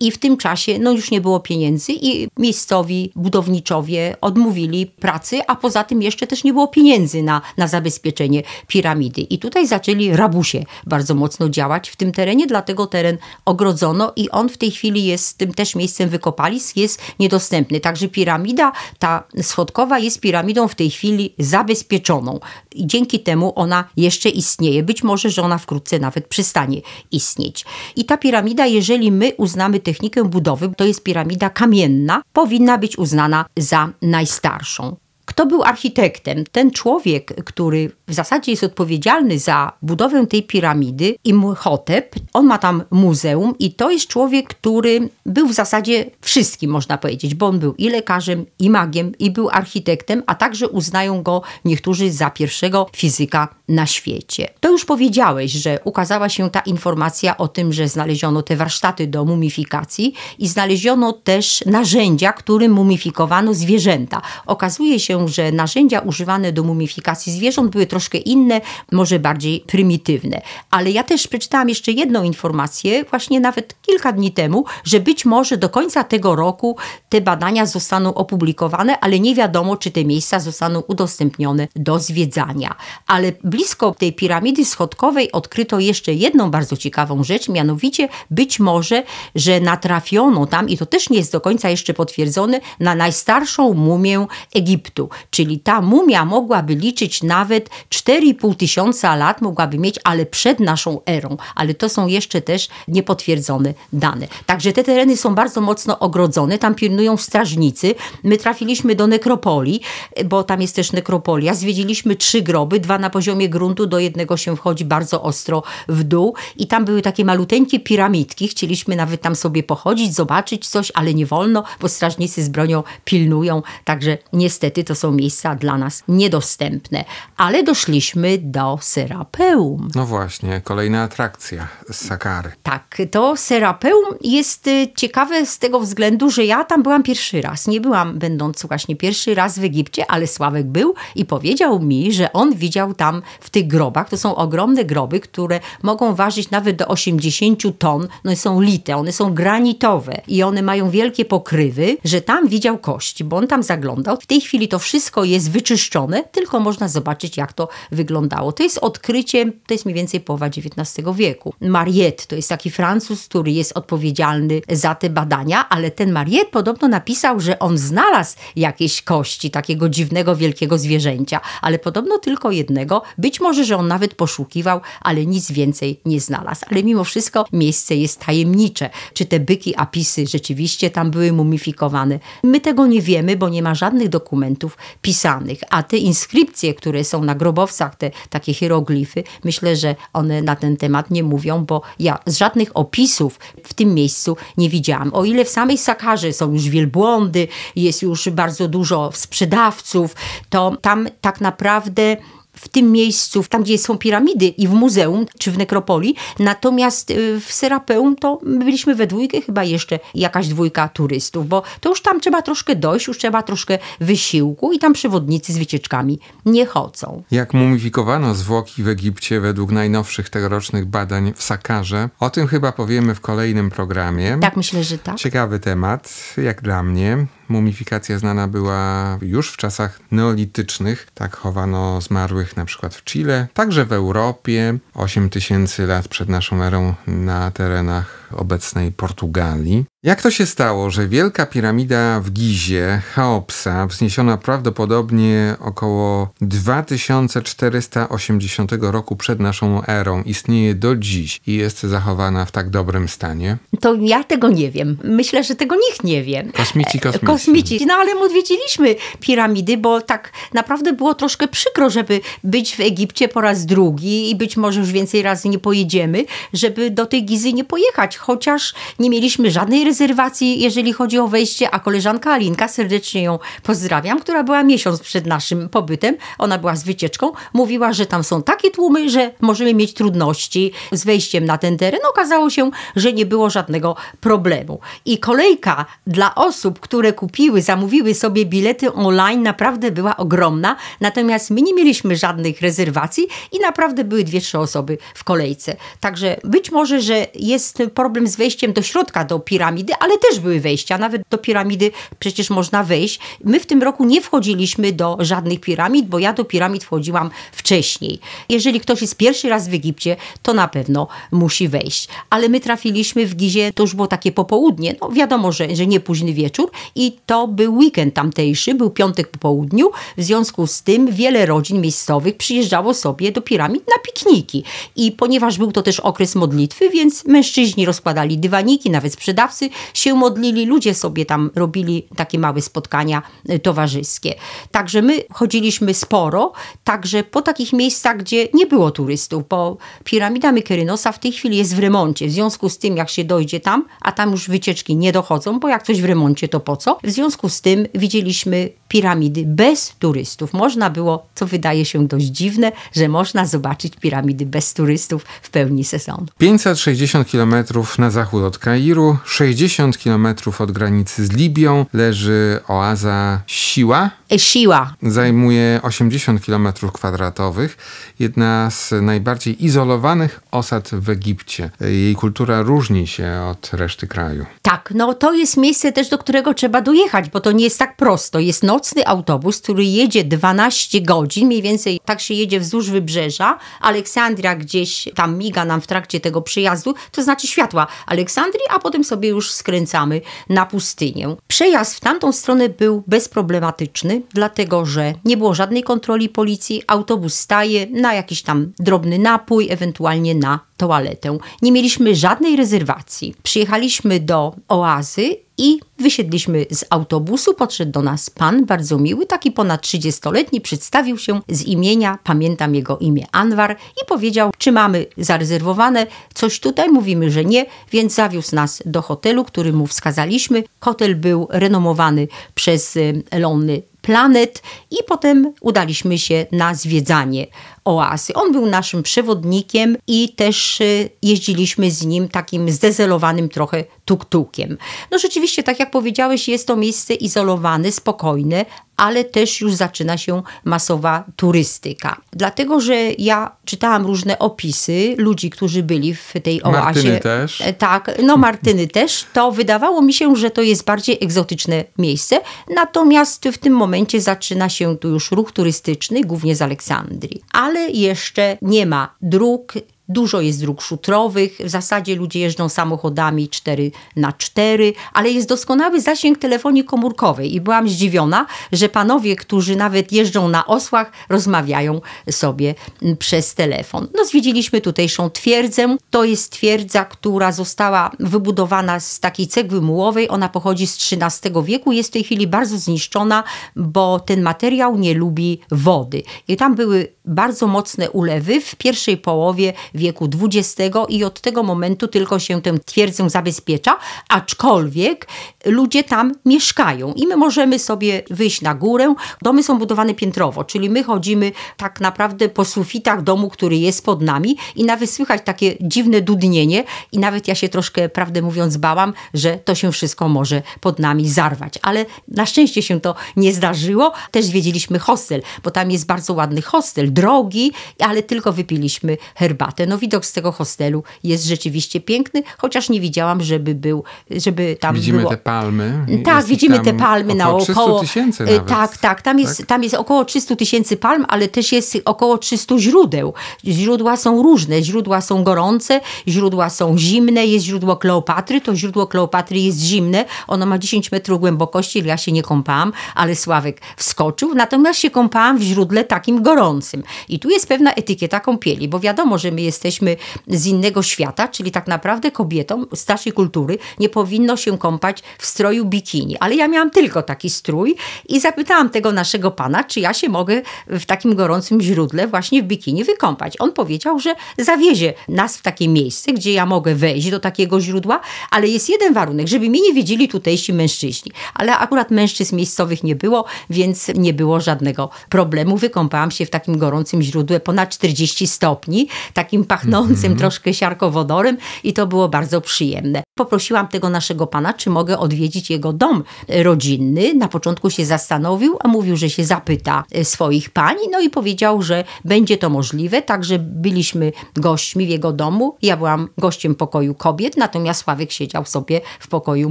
Speaker 1: i w tym czasie no, już nie było pieniędzy i miejscowi budowniczowie odmówili pracy, a poza tym jeszcze też nie było pieniędzy na, na zabezpieczenie piramidy. I tutaj zaczęli rabusie bardzo mocno działać w tym terenie, dlatego teren ogrodzono i on w tej chwili jest tym też miejscem wykopalisk, jest niedostępny. Także piramida ta schodkowa jest piramidą w tej chwili zabezpieczoną. I dzięki temu ona jeszcze istnieje. Być może, że ona wkrótce nawet przestanie istnieć. I ta piramida, jeżeli my uznamy technikę budowy, to jest piramida kamienna, powinna być uznana za najstarszą. Kto był architektem? Ten człowiek, który w zasadzie jest odpowiedzialny za budowę tej piramidy, Imhotep, on ma tam muzeum i to jest człowiek, który był w zasadzie wszystkim, można powiedzieć, bo on był i lekarzem, i magiem, i był architektem, a także uznają go niektórzy za pierwszego fizyka na świecie. To już powiedziałeś, że ukazała się ta informacja o tym, że znaleziono te warsztaty do mumifikacji i znaleziono też narzędzia, którym mumifikowano zwierzęta. Okazuje się, że narzędzia używane do mumifikacji zwierząt były troszkę inne, może bardziej prymitywne. Ale ja też przeczytałam jeszcze jedną informację, właśnie nawet kilka dni temu, że być może do końca tego roku te badania zostaną opublikowane, ale nie wiadomo, czy te miejsca zostaną udostępnione do zwiedzania. Ale bliżej blisko tej piramidy schodkowej odkryto jeszcze jedną bardzo ciekawą rzecz, mianowicie być może, że natrafiono tam, i to też nie jest do końca jeszcze potwierdzone, na najstarszą mumię Egiptu. Czyli ta mumia mogłaby liczyć nawet 4,5 tysiąca lat, mogłaby mieć, ale przed naszą erą. Ale to są jeszcze też niepotwierdzone dane. Także te tereny są bardzo mocno ogrodzone, tam pilnują strażnicy. My trafiliśmy do nekropolii, bo tam jest też nekropolia. Zwiedziliśmy trzy groby, dwa na poziomie gruntu, do jednego się wchodzi bardzo ostro w dół i tam były takie maluteńkie piramidki, chcieliśmy nawet tam sobie pochodzić, zobaczyć coś, ale nie wolno, bo strażnicy z bronią pilnują, także niestety to są miejsca dla nas niedostępne. Ale doszliśmy do Serapeum.
Speaker 2: No właśnie, kolejna atrakcja z Sakary.
Speaker 1: Tak, to Serapeum jest y, ciekawe z tego względu, że ja tam byłam pierwszy raz. Nie byłam będąc właśnie pierwszy raz w Egipcie, ale Sławek był i powiedział mi, że on widział tam w tych grobach. To są ogromne groby, które mogą ważyć nawet do 80 ton. No są lite, one są granitowe i one mają wielkie pokrywy, że tam widział kości, bo on tam zaglądał. W tej chwili to wszystko jest wyczyszczone, tylko można zobaczyć, jak to wyglądało. To jest odkrycie, to jest mniej więcej połowa XIX wieku. Mariette to jest taki Francuz, który jest odpowiedzialny za te badania, ale ten Mariette podobno napisał, że on znalazł jakieś kości takiego dziwnego, wielkiego zwierzęcia, ale podobno tylko jednego, być może, że on nawet poszukiwał, ale nic więcej nie znalazł. Ale mimo wszystko miejsce jest tajemnicze. Czy te byki apisy rzeczywiście tam były mumifikowane? My tego nie wiemy, bo nie ma żadnych dokumentów pisanych. A te inskrypcje, które są na grobowcach, te takie hieroglify, myślę, że one na ten temat nie mówią, bo ja z żadnych opisów w tym miejscu nie widziałam. O ile w samej Sakarze są już wielbłądy, jest już bardzo dużo sprzedawców, to tam tak naprawdę w tym miejscu, tam gdzie są piramidy i w muzeum, czy w nekropolii. Natomiast y, w Serapeum to byliśmy we dwójkę, chyba jeszcze jakaś dwójka turystów, bo to już tam trzeba troszkę dojść, już trzeba troszkę wysiłku i tam przewodnicy z wycieczkami nie chodzą.
Speaker 2: Jak mumifikowano zwłoki w Egipcie według najnowszych tegorocznych badań w Sakarze, o tym chyba powiemy w kolejnym programie. Tak, myślę, że tak. Ciekawy temat, jak dla mnie. Mumifikacja znana była już w czasach neolitycznych. Tak chowano zmarłych na przykład w Chile, także w Europie 8 tysięcy lat przed naszą erą na terenach obecnej Portugalii. Jak to się stało, że Wielka Piramida w Gizie, Cheopsa, wzniesiona prawdopodobnie około 2480 roku przed naszą erą, istnieje do dziś i jest zachowana w tak dobrym stanie?
Speaker 1: To ja tego nie wiem. Myślę, że tego nikt nie wie.
Speaker 2: Kosmici, e, kosmici.
Speaker 1: kosmici. No ale odwiedziliśmy piramidy, bo tak naprawdę było troszkę przykro, żeby być w Egipcie po raz drugi i być może już więcej razy nie pojedziemy, żeby do tej Gizy nie pojechać, chociaż nie mieliśmy żadnej rezerwacji, jeżeli chodzi o wejście, a koleżanka Alinka, serdecznie ją pozdrawiam, która była miesiąc przed naszym pobytem, ona była z wycieczką, mówiła, że tam są takie tłumy, że możemy mieć trudności z wejściem na ten teren. Okazało się, że nie było żadnego problemu. I kolejka dla osób, które kupiły, zamówiły sobie bilety online, naprawdę była ogromna, natomiast my nie mieliśmy żadnych rezerwacji i naprawdę były dwie, trzy osoby w kolejce. Także być może, że jest problem problem z wejściem do środka, do piramidy, ale też były wejścia. Nawet do piramidy przecież można wejść. My w tym roku nie wchodziliśmy do żadnych piramid, bo ja do piramid wchodziłam wcześniej. Jeżeli ktoś jest pierwszy raz w Egipcie, to na pewno musi wejść. Ale my trafiliśmy w Gizie, to już było takie popołudnie, no wiadomo, że, że nie późny wieczór i to był weekend tamtejszy, był piątek po południu, w związku z tym wiele rodzin miejscowych przyjeżdżało sobie do piramid na pikniki. I ponieważ był to też okres modlitwy, więc mężczyźni rozpoczęli rozkładali dywaniki, nawet sprzedawcy się modlili, ludzie sobie tam robili takie małe spotkania e, towarzyskie. Także my chodziliśmy sporo, także po takich miejscach, gdzie nie było turystów, bo piramida Mykerynosa w tej chwili jest w remoncie. W związku z tym, jak się dojdzie tam, a tam już wycieczki nie dochodzą, bo jak coś w remoncie, to po co? W związku z tym widzieliśmy piramidy bez turystów. Można było, co wydaje się dość dziwne, że można zobaczyć piramidy bez turystów w pełni sezonu.
Speaker 2: 560 km na zachód od Kairu, 60 kilometrów od granicy z Libią leży oaza Siła. E, Siła. Zajmuje 80 kilometrów kwadratowych. Jedna z najbardziej izolowanych osad w Egipcie. E, jej kultura różni się od reszty kraju.
Speaker 1: Tak, no to jest miejsce też, do którego trzeba dojechać, bo to nie jest tak prosto. Jest nocny autobus, który jedzie 12 godzin, mniej więcej tak się jedzie wzdłuż wybrzeża. Aleksandria gdzieś tam miga nam w trakcie tego przyjazdu, to znaczy świat światła Aleksandrii, a potem sobie już skręcamy na pustynię. Przejazd w tamtą stronę był bezproblematyczny, dlatego że nie było żadnej kontroli policji, autobus staje na jakiś tam drobny napój, ewentualnie na toaletę. Nie mieliśmy żadnej rezerwacji. Przyjechaliśmy do oazy i wysiedliśmy z autobusu. Podszedł do nas pan, bardzo miły, taki ponad 30-letni, przedstawił się z imienia, pamiętam jego imię Anwar i powiedział, czy mamy zarezerwowane coś tutaj. Mówimy, że nie, więc zawiózł nas do hotelu, który mu wskazaliśmy. Hotel był renomowany przez e, Lonny Planet i potem udaliśmy się na zwiedzanie oazy. On był naszym przewodnikiem i też y, jeździliśmy z nim takim zdezelowanym trochę tuk-tukiem. No rzeczywiście, tak jak powiedziałeś, jest to miejsce izolowane, spokojne, ale też już zaczyna się masowa turystyka. Dlatego, że ja czytałam różne opisy ludzi, którzy byli w tej oazie. Martyny też. E, tak, no Martyny też. To wydawało mi się, że to jest bardziej egzotyczne miejsce. Natomiast w tym momencie zaczyna się tu już ruch turystyczny, głównie z Aleksandrii. Ale jeszcze nie ma dróg, Dużo jest dróg szutrowych, w zasadzie ludzie jeżdżą samochodami 4 na 4, ale jest doskonały zasięg telefonii komórkowej i byłam zdziwiona, że panowie, którzy nawet jeżdżą na osłach, rozmawiają sobie mm, przez telefon. No zwiedziliśmy tutejszą twierdzę. To jest twierdza, która została wybudowana z takiej cegły mułowej. Ona pochodzi z XIII wieku. Jest w tej chwili bardzo zniszczona, bo ten materiał nie lubi wody. I tam były bardzo mocne ulewy w pierwszej połowie wieku XX i od tego momentu tylko się tę twierdzę zabezpiecza, aczkolwiek ludzie tam mieszkają i my możemy sobie wyjść na górę. Domy są budowane piętrowo, czyli my chodzimy tak naprawdę po sufitach domu, który jest pod nami i nawet słychać takie dziwne dudnienie i nawet ja się troszkę, prawdę mówiąc, bałam, że to się wszystko może pod nami zarwać, ale na szczęście się to nie zdarzyło. Też zwiedziliśmy hostel, bo tam jest bardzo ładny hostel, drogi, ale tylko wypiliśmy herbatę. No no widok z tego hostelu jest rzeczywiście piękny, chociaż nie widziałam, żeby był, żeby tam widzimy było... Widzimy
Speaker 2: te palmy. Tak, widzimy te palmy na około. 300 tysięcy e, nawet. Tak,
Speaker 1: tak. Tam jest, tak? Tam jest około 300 tysięcy palm, ale też jest około 300 źródeł. Źródła są różne. Źródła są gorące, źródła są zimne. Jest źródło Kleopatry, to źródło Kleopatry jest zimne. Ono ma 10 metrów głębokości, ja się nie kąpałam, ale Sławek wskoczył. Natomiast się kąpałam w źródle takim gorącym. I tu jest pewna etykieta kąpieli, bo wiadomo, że my jest jesteśmy z innego świata, czyli tak naprawdę kobietom z naszej kultury nie powinno się kąpać w stroju bikini. Ale ja miałam tylko taki strój i zapytałam tego naszego pana, czy ja się mogę w takim gorącym źródle właśnie w bikini wykąpać. On powiedział, że zawiezie nas w takie miejsce, gdzie ja mogę wejść do takiego źródła, ale jest jeden warunek, żeby mnie nie wiedzieli tutejsi mężczyźni. Ale akurat mężczyzn miejscowych nie było, więc nie było żadnego problemu. Wykąpałam się w takim gorącym źródle ponad 40 stopni, takim takim pachnącym mm -hmm. troszkę siarkowodorem i to było bardzo przyjemne. Poprosiłam tego naszego pana, czy mogę odwiedzić jego dom rodzinny. Na początku się zastanowił, a mówił, że się zapyta e, swoich pań, no i powiedział, że będzie to możliwe, także byliśmy gośćmi w jego domu. Ja byłam gościem pokoju kobiet, natomiast Sławek siedział sobie w pokoju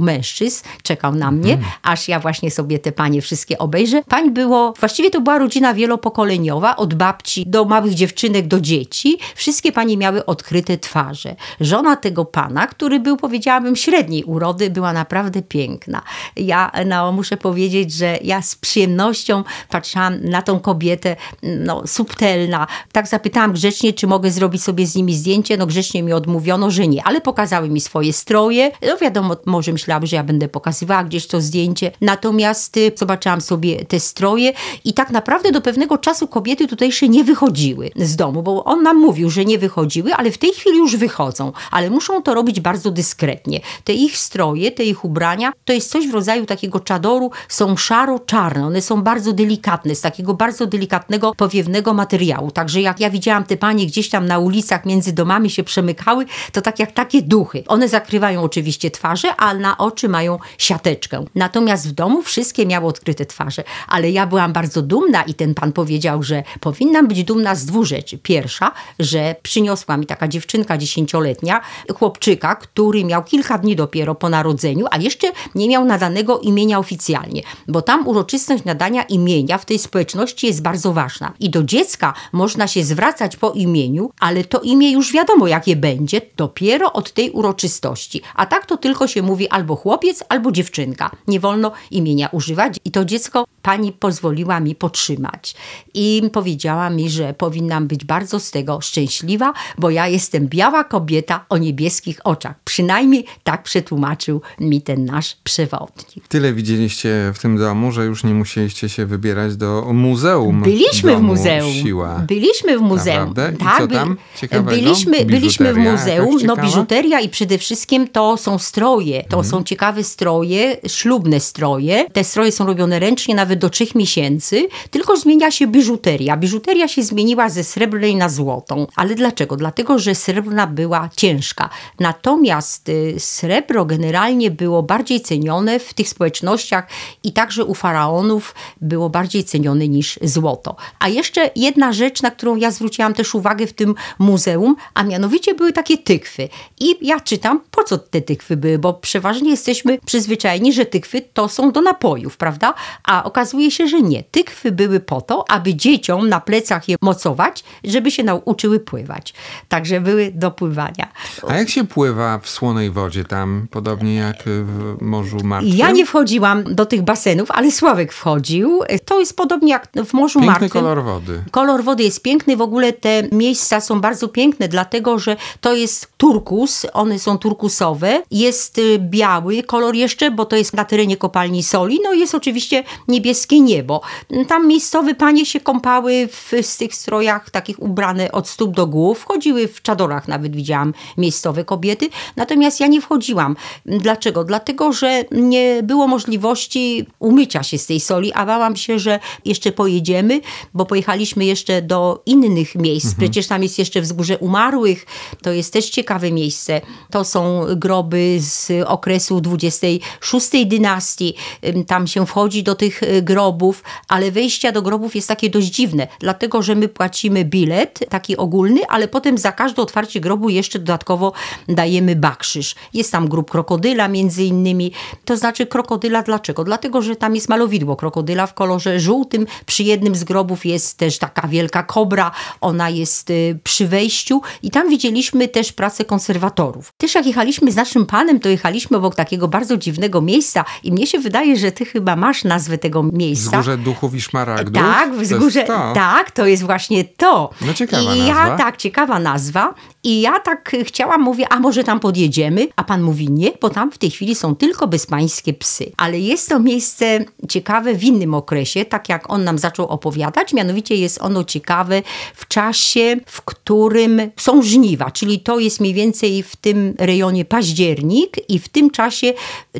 Speaker 1: mężczyzn, czekał na mnie, mm. aż ja właśnie sobie te panie wszystkie obejrzę. Pań było, właściwie to była rodzina wielopokoleniowa, od babci do małych dziewczynek, do dzieci. Wszystkie panie miały odkryte twarze. Żona tego pana, który był, powiedziałabym, średniej urody, była naprawdę piękna. Ja no, muszę powiedzieć, że ja z przyjemnością patrzyłam na tą kobietę, no, subtelna. Tak zapytałam grzecznie, czy mogę zrobić sobie z nimi zdjęcie. No grzecznie mi odmówiono, że nie, ale pokazały mi swoje stroje. No wiadomo, może myślałam, że ja będę pokazywała gdzieś to zdjęcie. Natomiast y, zobaczyłam sobie te stroje i tak naprawdę do pewnego czasu kobiety tutejsze nie wychodziły z domu, bo on nam mówił, że nie wychodziły wychodziły, ale w tej chwili już wychodzą, ale muszą to robić bardzo dyskretnie. Te ich stroje, te ich ubrania, to jest coś w rodzaju takiego czadoru, są szaro-czarne, one są bardzo delikatne, z takiego bardzo delikatnego, powiewnego materiału. Także jak ja widziałam te panie gdzieś tam na ulicach między domami się przemykały, to tak jak takie duchy. One zakrywają oczywiście twarze, a na oczy mają siateczkę. Natomiast w domu wszystkie miały odkryte twarze, ale ja byłam bardzo dumna i ten pan powiedział, że powinnam być dumna z dwóch rzeczy. Pierwsza, że przy przyniosła mi taka dziewczynka dziesięcioletnia, chłopczyka, który miał kilka dni dopiero po narodzeniu, a jeszcze nie miał nadanego imienia oficjalnie, bo tam uroczystość nadania imienia w tej społeczności jest bardzo ważna. I do dziecka można się zwracać po imieniu, ale to imię już wiadomo jakie będzie, dopiero od tej uroczystości. A tak to tylko się mówi albo chłopiec, albo dziewczynka. Nie wolno imienia używać i to dziecko pani pozwoliła mi potrzymać. I powiedziała mi, że powinnam być bardzo z tego szczęśliwa, bo ja jestem biała kobieta o niebieskich oczach. Przynajmniej tak przetłumaczył mi ten nasz przewodnik.
Speaker 2: Tyle widzieliście w tym domu, że już nie musieliście się wybierać do muzeum. Byliśmy w muzeum. Siła. Byliśmy w muzeum. Tak, I co tam? Ciekawego? No? Byliśmy, byliśmy w tak muzeum. No biżuteria
Speaker 1: i przede wszystkim to są stroje. To mhm. są ciekawe stroje, ślubne stroje. Te stroje są robione ręcznie nawet do trzech miesięcy, tylko zmienia się biżuteria. Biżuteria się zmieniła ze srebrnej na złotą. Ale dlaczego? Dlaczego? Dlatego, że srebrna była ciężka. Natomiast y, srebro generalnie było bardziej cenione w tych społecznościach i także u faraonów było bardziej cenione niż złoto. A jeszcze jedna rzecz, na którą ja zwróciłam też uwagę w tym muzeum, a mianowicie były takie tykwy. I ja czytam, po co te tykwy były, bo przeważnie jesteśmy przyzwyczajeni, że tykwy to są do napojów, prawda? A okazuje się, że nie. Tykwy były po to, aby dzieciom na plecach je mocować, żeby się nauczyły pływać także były dopływania.
Speaker 2: A jak się pływa w słonej wodzie tam, podobnie jak w Morzu Martwym? Ja nie
Speaker 1: wchodziłam do tych basenów, ale Sławek wchodził. To jest podobnie jak w Morzu piękny Martwym. Piękny kolor wody. Kolor wody jest piękny, w ogóle te miejsca są bardzo piękne, dlatego że to jest turkus, one są turkusowe, jest y, biały kolor jeszcze, bo to jest na terenie kopalni soli, no jest oczywiście niebieskie niebo. Tam miejscowe panie się kąpały w, w tych strojach takich ubrane od stóp do głów, Wchodziły w czadorach, nawet widziałam miejscowe kobiety. Natomiast ja nie wchodziłam. Dlaczego? Dlatego, że nie było możliwości umycia się z tej soli, a bałam się, że jeszcze pojedziemy, bo pojechaliśmy jeszcze do innych miejsc. Mhm. Przecież tam jest jeszcze wzgórze umarłych. To jest też ciekawe miejsce. To są groby z okresu 26 dynastii. Tam się wchodzi do tych y, grobów, ale wejścia do grobów jest takie dość dziwne, dlatego, że my płacimy bilet taki ogólny, ale ale potem za każde otwarcie grobu jeszcze dodatkowo dajemy bakrzyż. Jest tam grób krokodyla między innymi. To znaczy krokodyla dlaczego? Dlatego, że tam jest malowidło krokodyla w kolorze żółtym. Przy jednym z grobów jest też taka wielka kobra. Ona jest y, przy wejściu i tam widzieliśmy też pracę konserwatorów. Też jak jechaliśmy z naszym panem, to jechaliśmy obok takiego bardzo dziwnego miejsca i mnie się wydaje, że ty chyba masz nazwę tego miejsca. Wzgórze
Speaker 2: Duchów i Szmaragdów? Tak, wzgórze, to tak,
Speaker 1: to jest właśnie to. No ciekawa I ja, nazwa. tak, ciekawa nazwa. I ja tak chciałam, mówię, a może tam podjedziemy? A pan mówi nie, bo tam w tej chwili są tylko bezpańskie psy. Ale jest to miejsce ciekawe w innym okresie, tak jak on nam zaczął opowiadać. Mianowicie jest ono ciekawe w czasie, w którym są żniwa, czyli to jest mniej więcej w tym rejonie październik i w tym czasie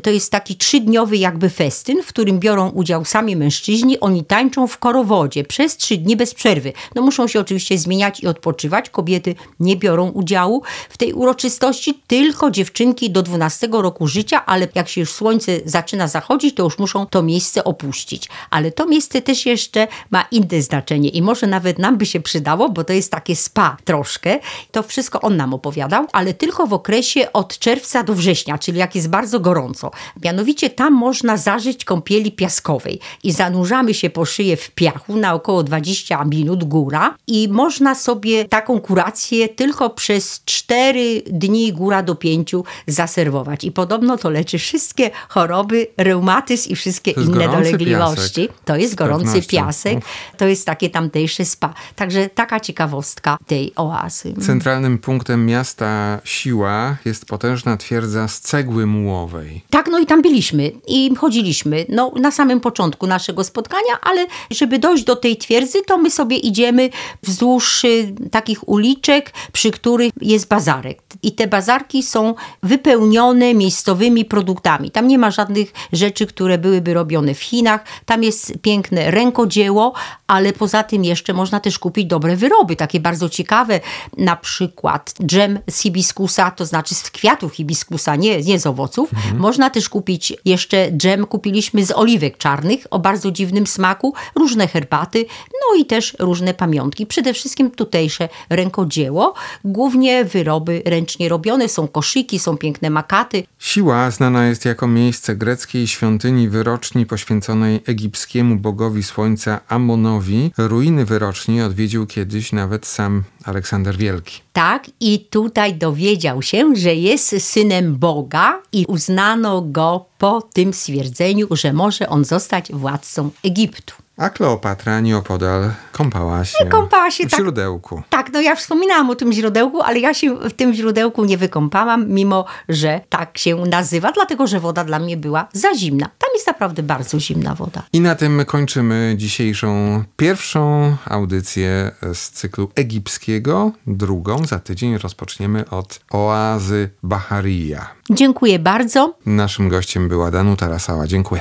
Speaker 1: to jest taki trzydniowy jakby festyn, w którym biorą udział sami mężczyźni. Oni tańczą w korowodzie przez trzy dni bez przerwy. No muszą się oczywiście zmieniać i odpoczywać kobiety nie biorą udziału w tej uroczystości, tylko dziewczynki do 12 roku życia, ale jak się już słońce zaczyna zachodzić, to już muszą to miejsce opuścić. Ale to miejsce też jeszcze ma inne znaczenie i może nawet nam by się przydało, bo to jest takie spa troszkę. To wszystko on nam opowiadał, ale tylko w okresie od czerwca do września, czyli jak jest bardzo gorąco. Mianowicie tam można zażyć kąpieli piaskowej i zanurzamy się po szyję w piachu na około 20 minut góra i można sobie taką kurację tylko przez 4 dni, góra do 5 zaserwować. I podobno to leczy wszystkie choroby, reumatyzm i wszystkie inne dolegliwości. Piasek. To jest gorący piasek. To jest takie tamtejsze spa. Także taka ciekawostka tej oazy.
Speaker 2: Centralnym punktem miasta Siła jest potężna twierdza z cegły mułowej.
Speaker 1: Tak, no i tam byliśmy i chodziliśmy. No, na samym początku naszego spotkania, ale żeby dojść do tej twierdzy, to my sobie idziemy wzdłuż y, takich ulic, uliczek, przy których jest bazarek. I te bazarki są wypełnione miejscowymi produktami. Tam nie ma żadnych rzeczy, które byłyby robione w Chinach. Tam jest piękne rękodzieło, ale poza tym jeszcze można też kupić dobre wyroby, takie bardzo ciekawe, na przykład dżem z hibiskusa, to znaczy z kwiatów hibiskusa, nie, nie z owoców. Mhm. Można też kupić jeszcze dżem, kupiliśmy z oliwek czarnych o bardzo dziwnym smaku, różne herbaty, no i też różne pamiątki. Przede wszystkim tutejsze rękodzieło rękodzieło, głównie wyroby ręcznie robione, są koszyki, są piękne makaty.
Speaker 2: Siła znana jest jako miejsce greckiej świątyni wyroczni poświęconej egipskiemu bogowi słońca Amonowi. Ruiny wyroczni odwiedził kiedyś nawet sam Aleksander Wielki.
Speaker 1: Tak, i tutaj dowiedział się, że jest synem Boga i uznano go po tym stwierdzeniu, że może on zostać władcą Egiptu.
Speaker 2: A Kleopatra nieopodal kąpała się, kąpała się w tak, źródełku.
Speaker 1: Tak, no ja wspominałam o tym źródełku, ale ja się w tym źródełku nie wykąpałam, mimo że tak się nazywa, dlatego że woda dla mnie była za zimna. Tam jest naprawdę bardzo zimna woda.
Speaker 2: I na tym kończymy dzisiejszą pierwszą audycję z cyklu egipskiego. Drugą za tydzień rozpoczniemy od oazy Baharia.
Speaker 1: Dziękuję bardzo.
Speaker 2: Naszym gościem była Danuta Rasała. Dziękuję.